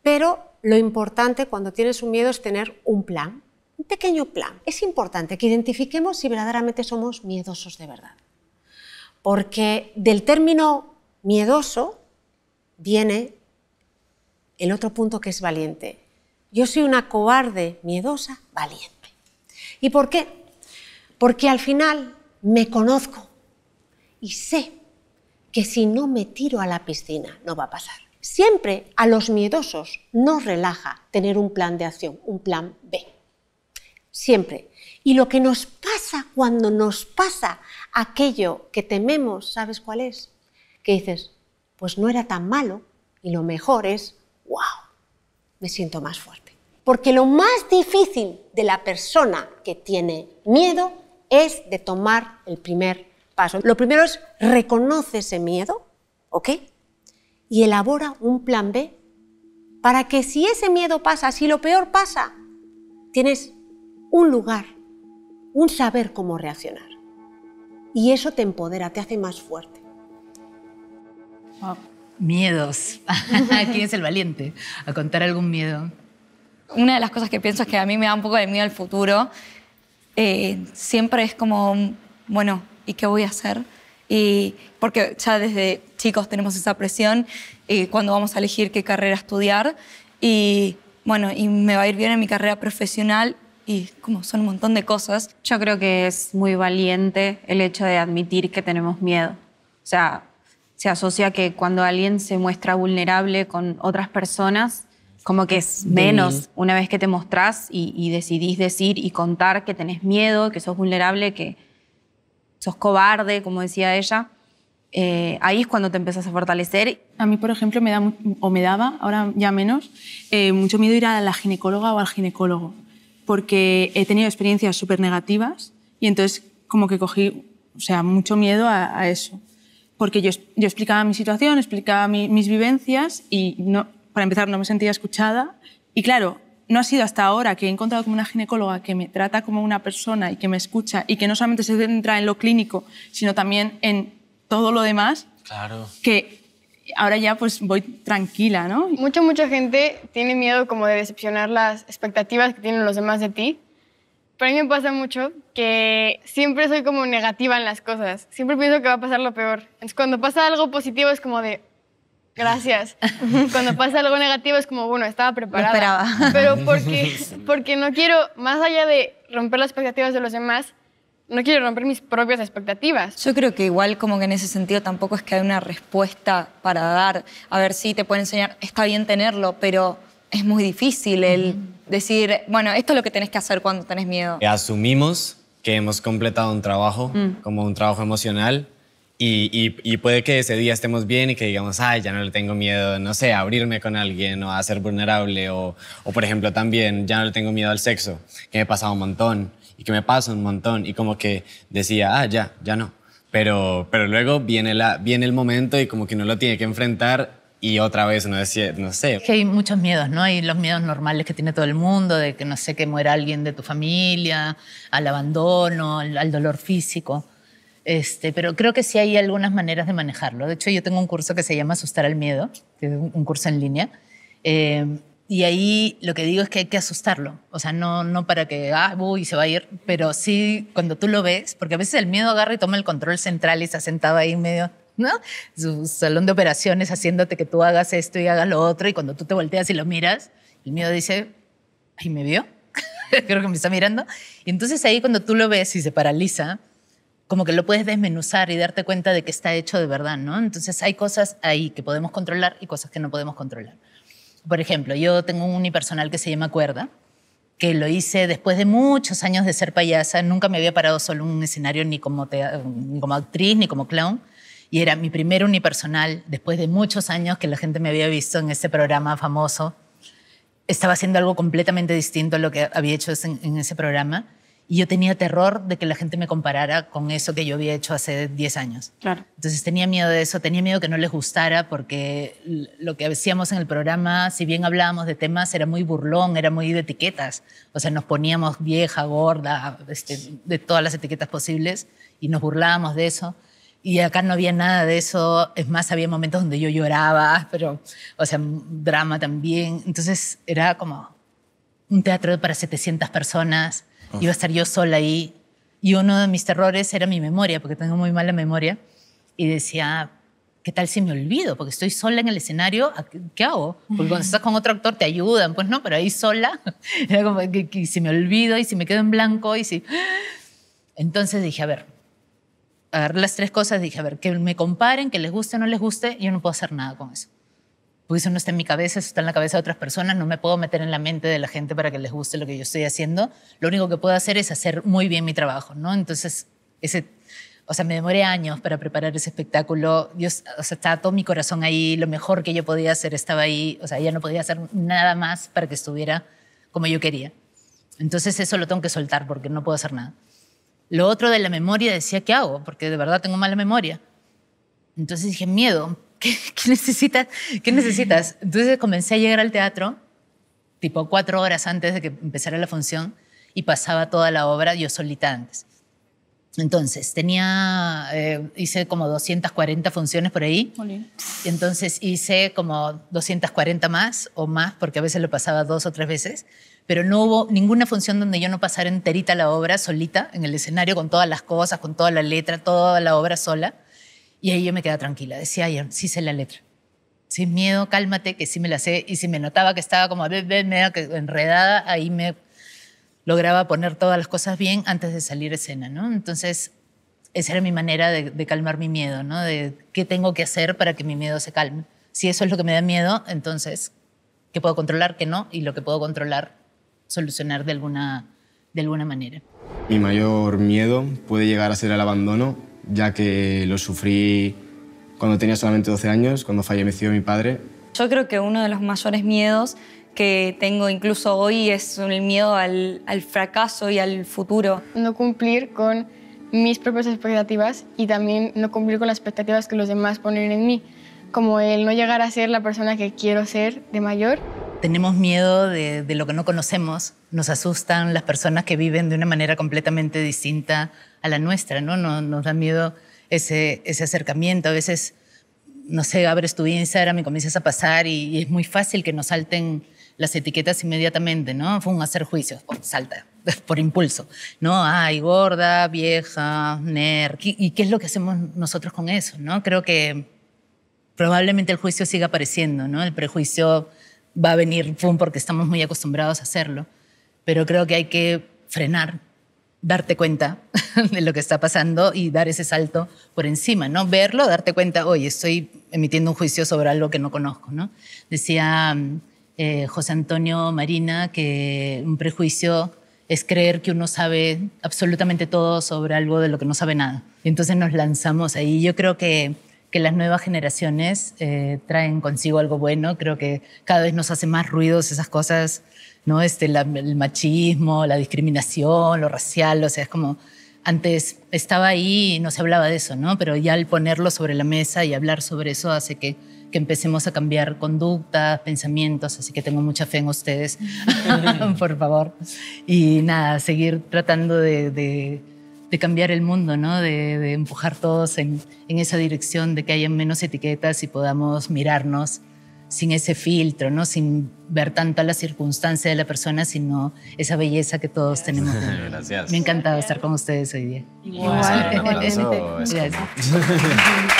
pero lo importante cuando tienes un miedo es tener un plan un pequeño plan. Es importante que identifiquemos si verdaderamente somos miedosos de verdad. Porque del término miedoso viene el otro punto que es valiente. Yo soy una cobarde, miedosa, valiente. ¿Y por qué? Porque al final me conozco y sé que si no me tiro a la piscina no va a pasar. Siempre a los miedosos nos relaja tener un plan de acción, un plan B siempre. Y lo que nos pasa cuando nos pasa aquello que tememos, ¿sabes cuál es? Que dices, pues no era tan malo y lo mejor es, wow, me siento más fuerte. Porque lo más difícil de la persona que tiene miedo es de tomar el primer paso. Lo primero es reconoce ese miedo, ¿ok? Y elabora un plan B para que si ese miedo pasa, si lo peor pasa, tienes un lugar, un saber cómo reaccionar. Y eso te empodera, te hace más fuerte. miedos. ¿Quién es el valiente? A contar algún miedo. Una de las cosas que pienso es que a mí me da un poco de miedo al futuro. Eh, siempre es como, bueno, ¿y qué voy a hacer? Y porque ya desde chicos tenemos esa presión eh, cuando vamos a elegir qué carrera estudiar y bueno, y me va a ir bien en mi carrera profesional, y como son un montón de cosas. Yo creo que es muy valiente el hecho de admitir que tenemos miedo. O sea, se asocia que cuando alguien se muestra vulnerable con otras personas, como que es menos una vez que te mostrás y, decidís decir y contar que tenés miedo, que sos vulnerable, que sos cobarde, como decía ella. Eh, ahí es cuando te empiezas a fortalecer. A mí, por ejemplo, me da, o me daba, ahora ya menos, eh, mucho miedo ir a la ginecóloga o al ginecólogo porque he tenido experiencias súper negativas y entonces como que cogí, o sea, mucho miedo a, eso. Porque yo, yo, explicaba mi situación, explicaba mis vivencias y no, para empezar no me sentía escuchada. Y claro, no ha sido hasta ahora que he encontrado como una ginecóloga que me trata como una persona y que me escucha y que no solamente se centra en lo clínico, sino también en todo lo demás, claro. que ahora ya pues voy tranquila, ¿no? Mucha, mucha gente tiene miedo como de decepcionar las expectativas que tienen los demás de ti. Para mí me pasa mucho que siempre soy como negativa en las cosas. Siempre pienso que va a pasar lo peor. Entonces cuando pasa algo positivo es como de, gracias. Cuando pasa algo negativo es como, bueno, estaba preparada. Pero porque, porque no quiero, más allá de romper las expectativas de los demás, no quiero romper mis propias expectativas. Yo creo que igual como que en ese sentido tampoco es que hay una respuesta para dar. A ver si te puede enseñar, está bien tenerlo, pero es muy difícil el decir, bueno, esto es lo que tienes que hacer cuando tenés miedo. Eh, asumimos que hemos completado un trabajo, mm. como un trabajo emocional, y, puede que ese día estemos bien y que digamos, ay, ya no le tengo miedo, no sé, a abrirme con alguien o a ser vulnerable, o, por ejemplo también, ya no le tengo miedo al sexo, que me pasado un montón y que me pasa un montón y como que decía, ah, ya, ya no. Pero, pero luego viene, la, viene el momento y como que uno lo tiene que enfrentar y otra vez uno decía, no sé. Que hay muchos miedos, ¿no? Hay los miedos normales que tiene todo el mundo, de que no sé, que muera alguien de tu familia, al abandono, al, dolor físico. Este, pero creo que sí hay algunas maneras de manejarlo. De hecho, yo tengo un curso que se llama Asustar al Miedo, que es un curso en línea. Eh, y ahí lo que digo es que hay que asustarlo, o sea, no, no para que, ah, uy, se va a ir, pero sí cuando tú lo ves, porque a veces el miedo agarra y toma el control central y está sentado ahí medio, ¿no? Su salón de operaciones haciéndote que tú hagas esto y hagas lo otro, y cuando tú te volteas y lo miras, el miedo dice, ay, ¿me vio? Creo que me está mirando. Y entonces ahí cuando tú lo ves y se paraliza, como que lo puedes desmenuzar y darte cuenta de que está hecho de verdad, ¿no? Entonces hay cosas ahí que podemos controlar y cosas que no podemos controlar. Por ejemplo, yo tengo un unipersonal que se llama Cuerda, que lo hice después de muchos años de ser payasa. Nunca me había parado solo en un escenario ni como, actriz ni como clown. Y era mi primer unipersonal después de muchos años que la gente me había visto en ese programa famoso. Estaba haciendo algo completamente distinto a lo que había hecho en ese programa y yo tenía terror de que la gente me comparara con eso que yo había hecho hace 10 años. Claro. Entonces tenía miedo de eso, tenía miedo que no les gustara porque lo que hacíamos en el programa, si bien hablábamos de temas, era muy burlón, era muy de etiquetas. O sea, nos poníamos vieja, gorda, este, de todas las etiquetas posibles y nos burlábamos de eso. Y acá no había nada de eso. Es más, había momentos donde yo lloraba, pero, o sea, drama también. Entonces era como un teatro para 700 personas Iba a estar yo sola ahí. Y uno de mis terrores era mi memoria, porque tengo muy mala memoria. Y decía, ¿qué tal si me olvido? Porque estoy sola en el escenario, ¿qué hago? Porque cuando estás con otro actor te ayudan, pues no, pero ahí sola, era como que, si me olvido y si me quedo en blanco y si... Entonces dije, a ver, agarré las tres cosas, dije, a ver, que me comparen, que les guste o no les guste, yo no puedo hacer nada con eso porque eso no está en mi cabeza, eso está en la cabeza de otras personas, no me puedo meter en la mente de la gente para que les guste lo que yo estoy haciendo. Lo único que puedo hacer es hacer muy bien mi trabajo, ¿no? Entonces, ese, o sea, me demoré años para preparar ese espectáculo. Dios, o sea, estaba todo mi corazón ahí, lo mejor que yo podía hacer estaba ahí, o sea, ya no podía hacer nada más para que estuviera como yo quería. Entonces, eso lo tengo que soltar porque no puedo hacer nada. Lo otro de la memoria decía, ¿qué hago? Porque de verdad tengo mala memoria. Entonces dije, miedo, ¿qué, necesitas? ¿Qué necesitas? Entonces comencé a llegar al teatro, tipo cuatro horas antes de que empezara la función, y pasaba toda la obra yo solita antes. Entonces, tenía, eh, hice como 240 funciones por ahí. entonces hice como 240 más o más, porque a veces lo pasaba dos o tres veces. Pero no hubo ninguna función donde yo no pasara enterita la obra solita, en el escenario, con todas las cosas, con toda la letra, toda la obra sola. Y ahí yo me quedaba tranquila. Decía, ayer sí sé la letra. Sin miedo, cálmate, que sí me la sé. Y si me notaba que estaba como medio enredada, ahí me lograba poner todas las cosas bien antes de salir escena, ¿no? Entonces, esa era mi manera de, de, calmar mi miedo, ¿no? De qué tengo que hacer para que mi miedo se calme. Si eso es lo que me da miedo, entonces, ¿qué puedo controlar, qué no? Y lo que puedo controlar, solucionar de alguna, de alguna manera. Mi mayor miedo puede llegar a ser el abandono ya que lo sufrí cuando tenía solamente 12 años, cuando falleció mi padre. Yo creo que uno de los mayores miedos que tengo incluso hoy es el miedo al, fracaso y al futuro. No cumplir con mis propias expectativas y también no cumplir con las expectativas que los demás ponen en mí, como el no llegar a ser la persona que quiero ser de mayor. Tenemos miedo de lo que no conocemos, nos asustan las personas que viven de una manera completamente distinta a la nuestra, ¿no? Nos, da miedo ese, ese acercamiento. A veces, no sé, abres tu Instagram y comienzas a pasar y, es muy fácil que nos salten las etiquetas inmediatamente, ¿no? Fue hacer juicios, salta, por impulso, ¿no? Ay, gorda, vieja, ner. ¿Y, qué es lo que hacemos nosotros con eso, no? Creo que probablemente el juicio siga apareciendo, ¿no? El prejuicio va a venir, pum, porque estamos muy acostumbrados a hacerlo. Pero creo que hay que frenar darte cuenta de lo que está pasando y dar ese salto por encima, ¿no? Verlo, darte cuenta, oye, estoy emitiendo un juicio sobre algo que no conozco, ¿no? Decía eh, José Antonio Marina que un prejuicio es creer que uno sabe absolutamente todo sobre algo de lo que no sabe nada. Y entonces nos lanzamos ahí. Yo creo que, las nuevas generaciones eh, traen consigo algo bueno. Creo que cada vez nos hace más ruidos esas cosas ¿no? Este, el machismo, la discriminación, lo racial, o sea, es como antes estaba ahí y no se hablaba de eso, Pero ya al ponerlo sobre la mesa y hablar sobre eso hace que, empecemos a cambiar conductas, pensamientos, así que tengo mucha fe en ustedes, por favor. Y nada, seguir tratando de, cambiar el mundo, ¿no? De, empujar todos en, en, esa dirección de que haya menos etiquetas y podamos mirarnos sin ese filtro, ¿no? sin ver tanto a la circunstancia de la persona, sino esa belleza que todos tenemos. Me ha encantado estar con ustedes hoy día.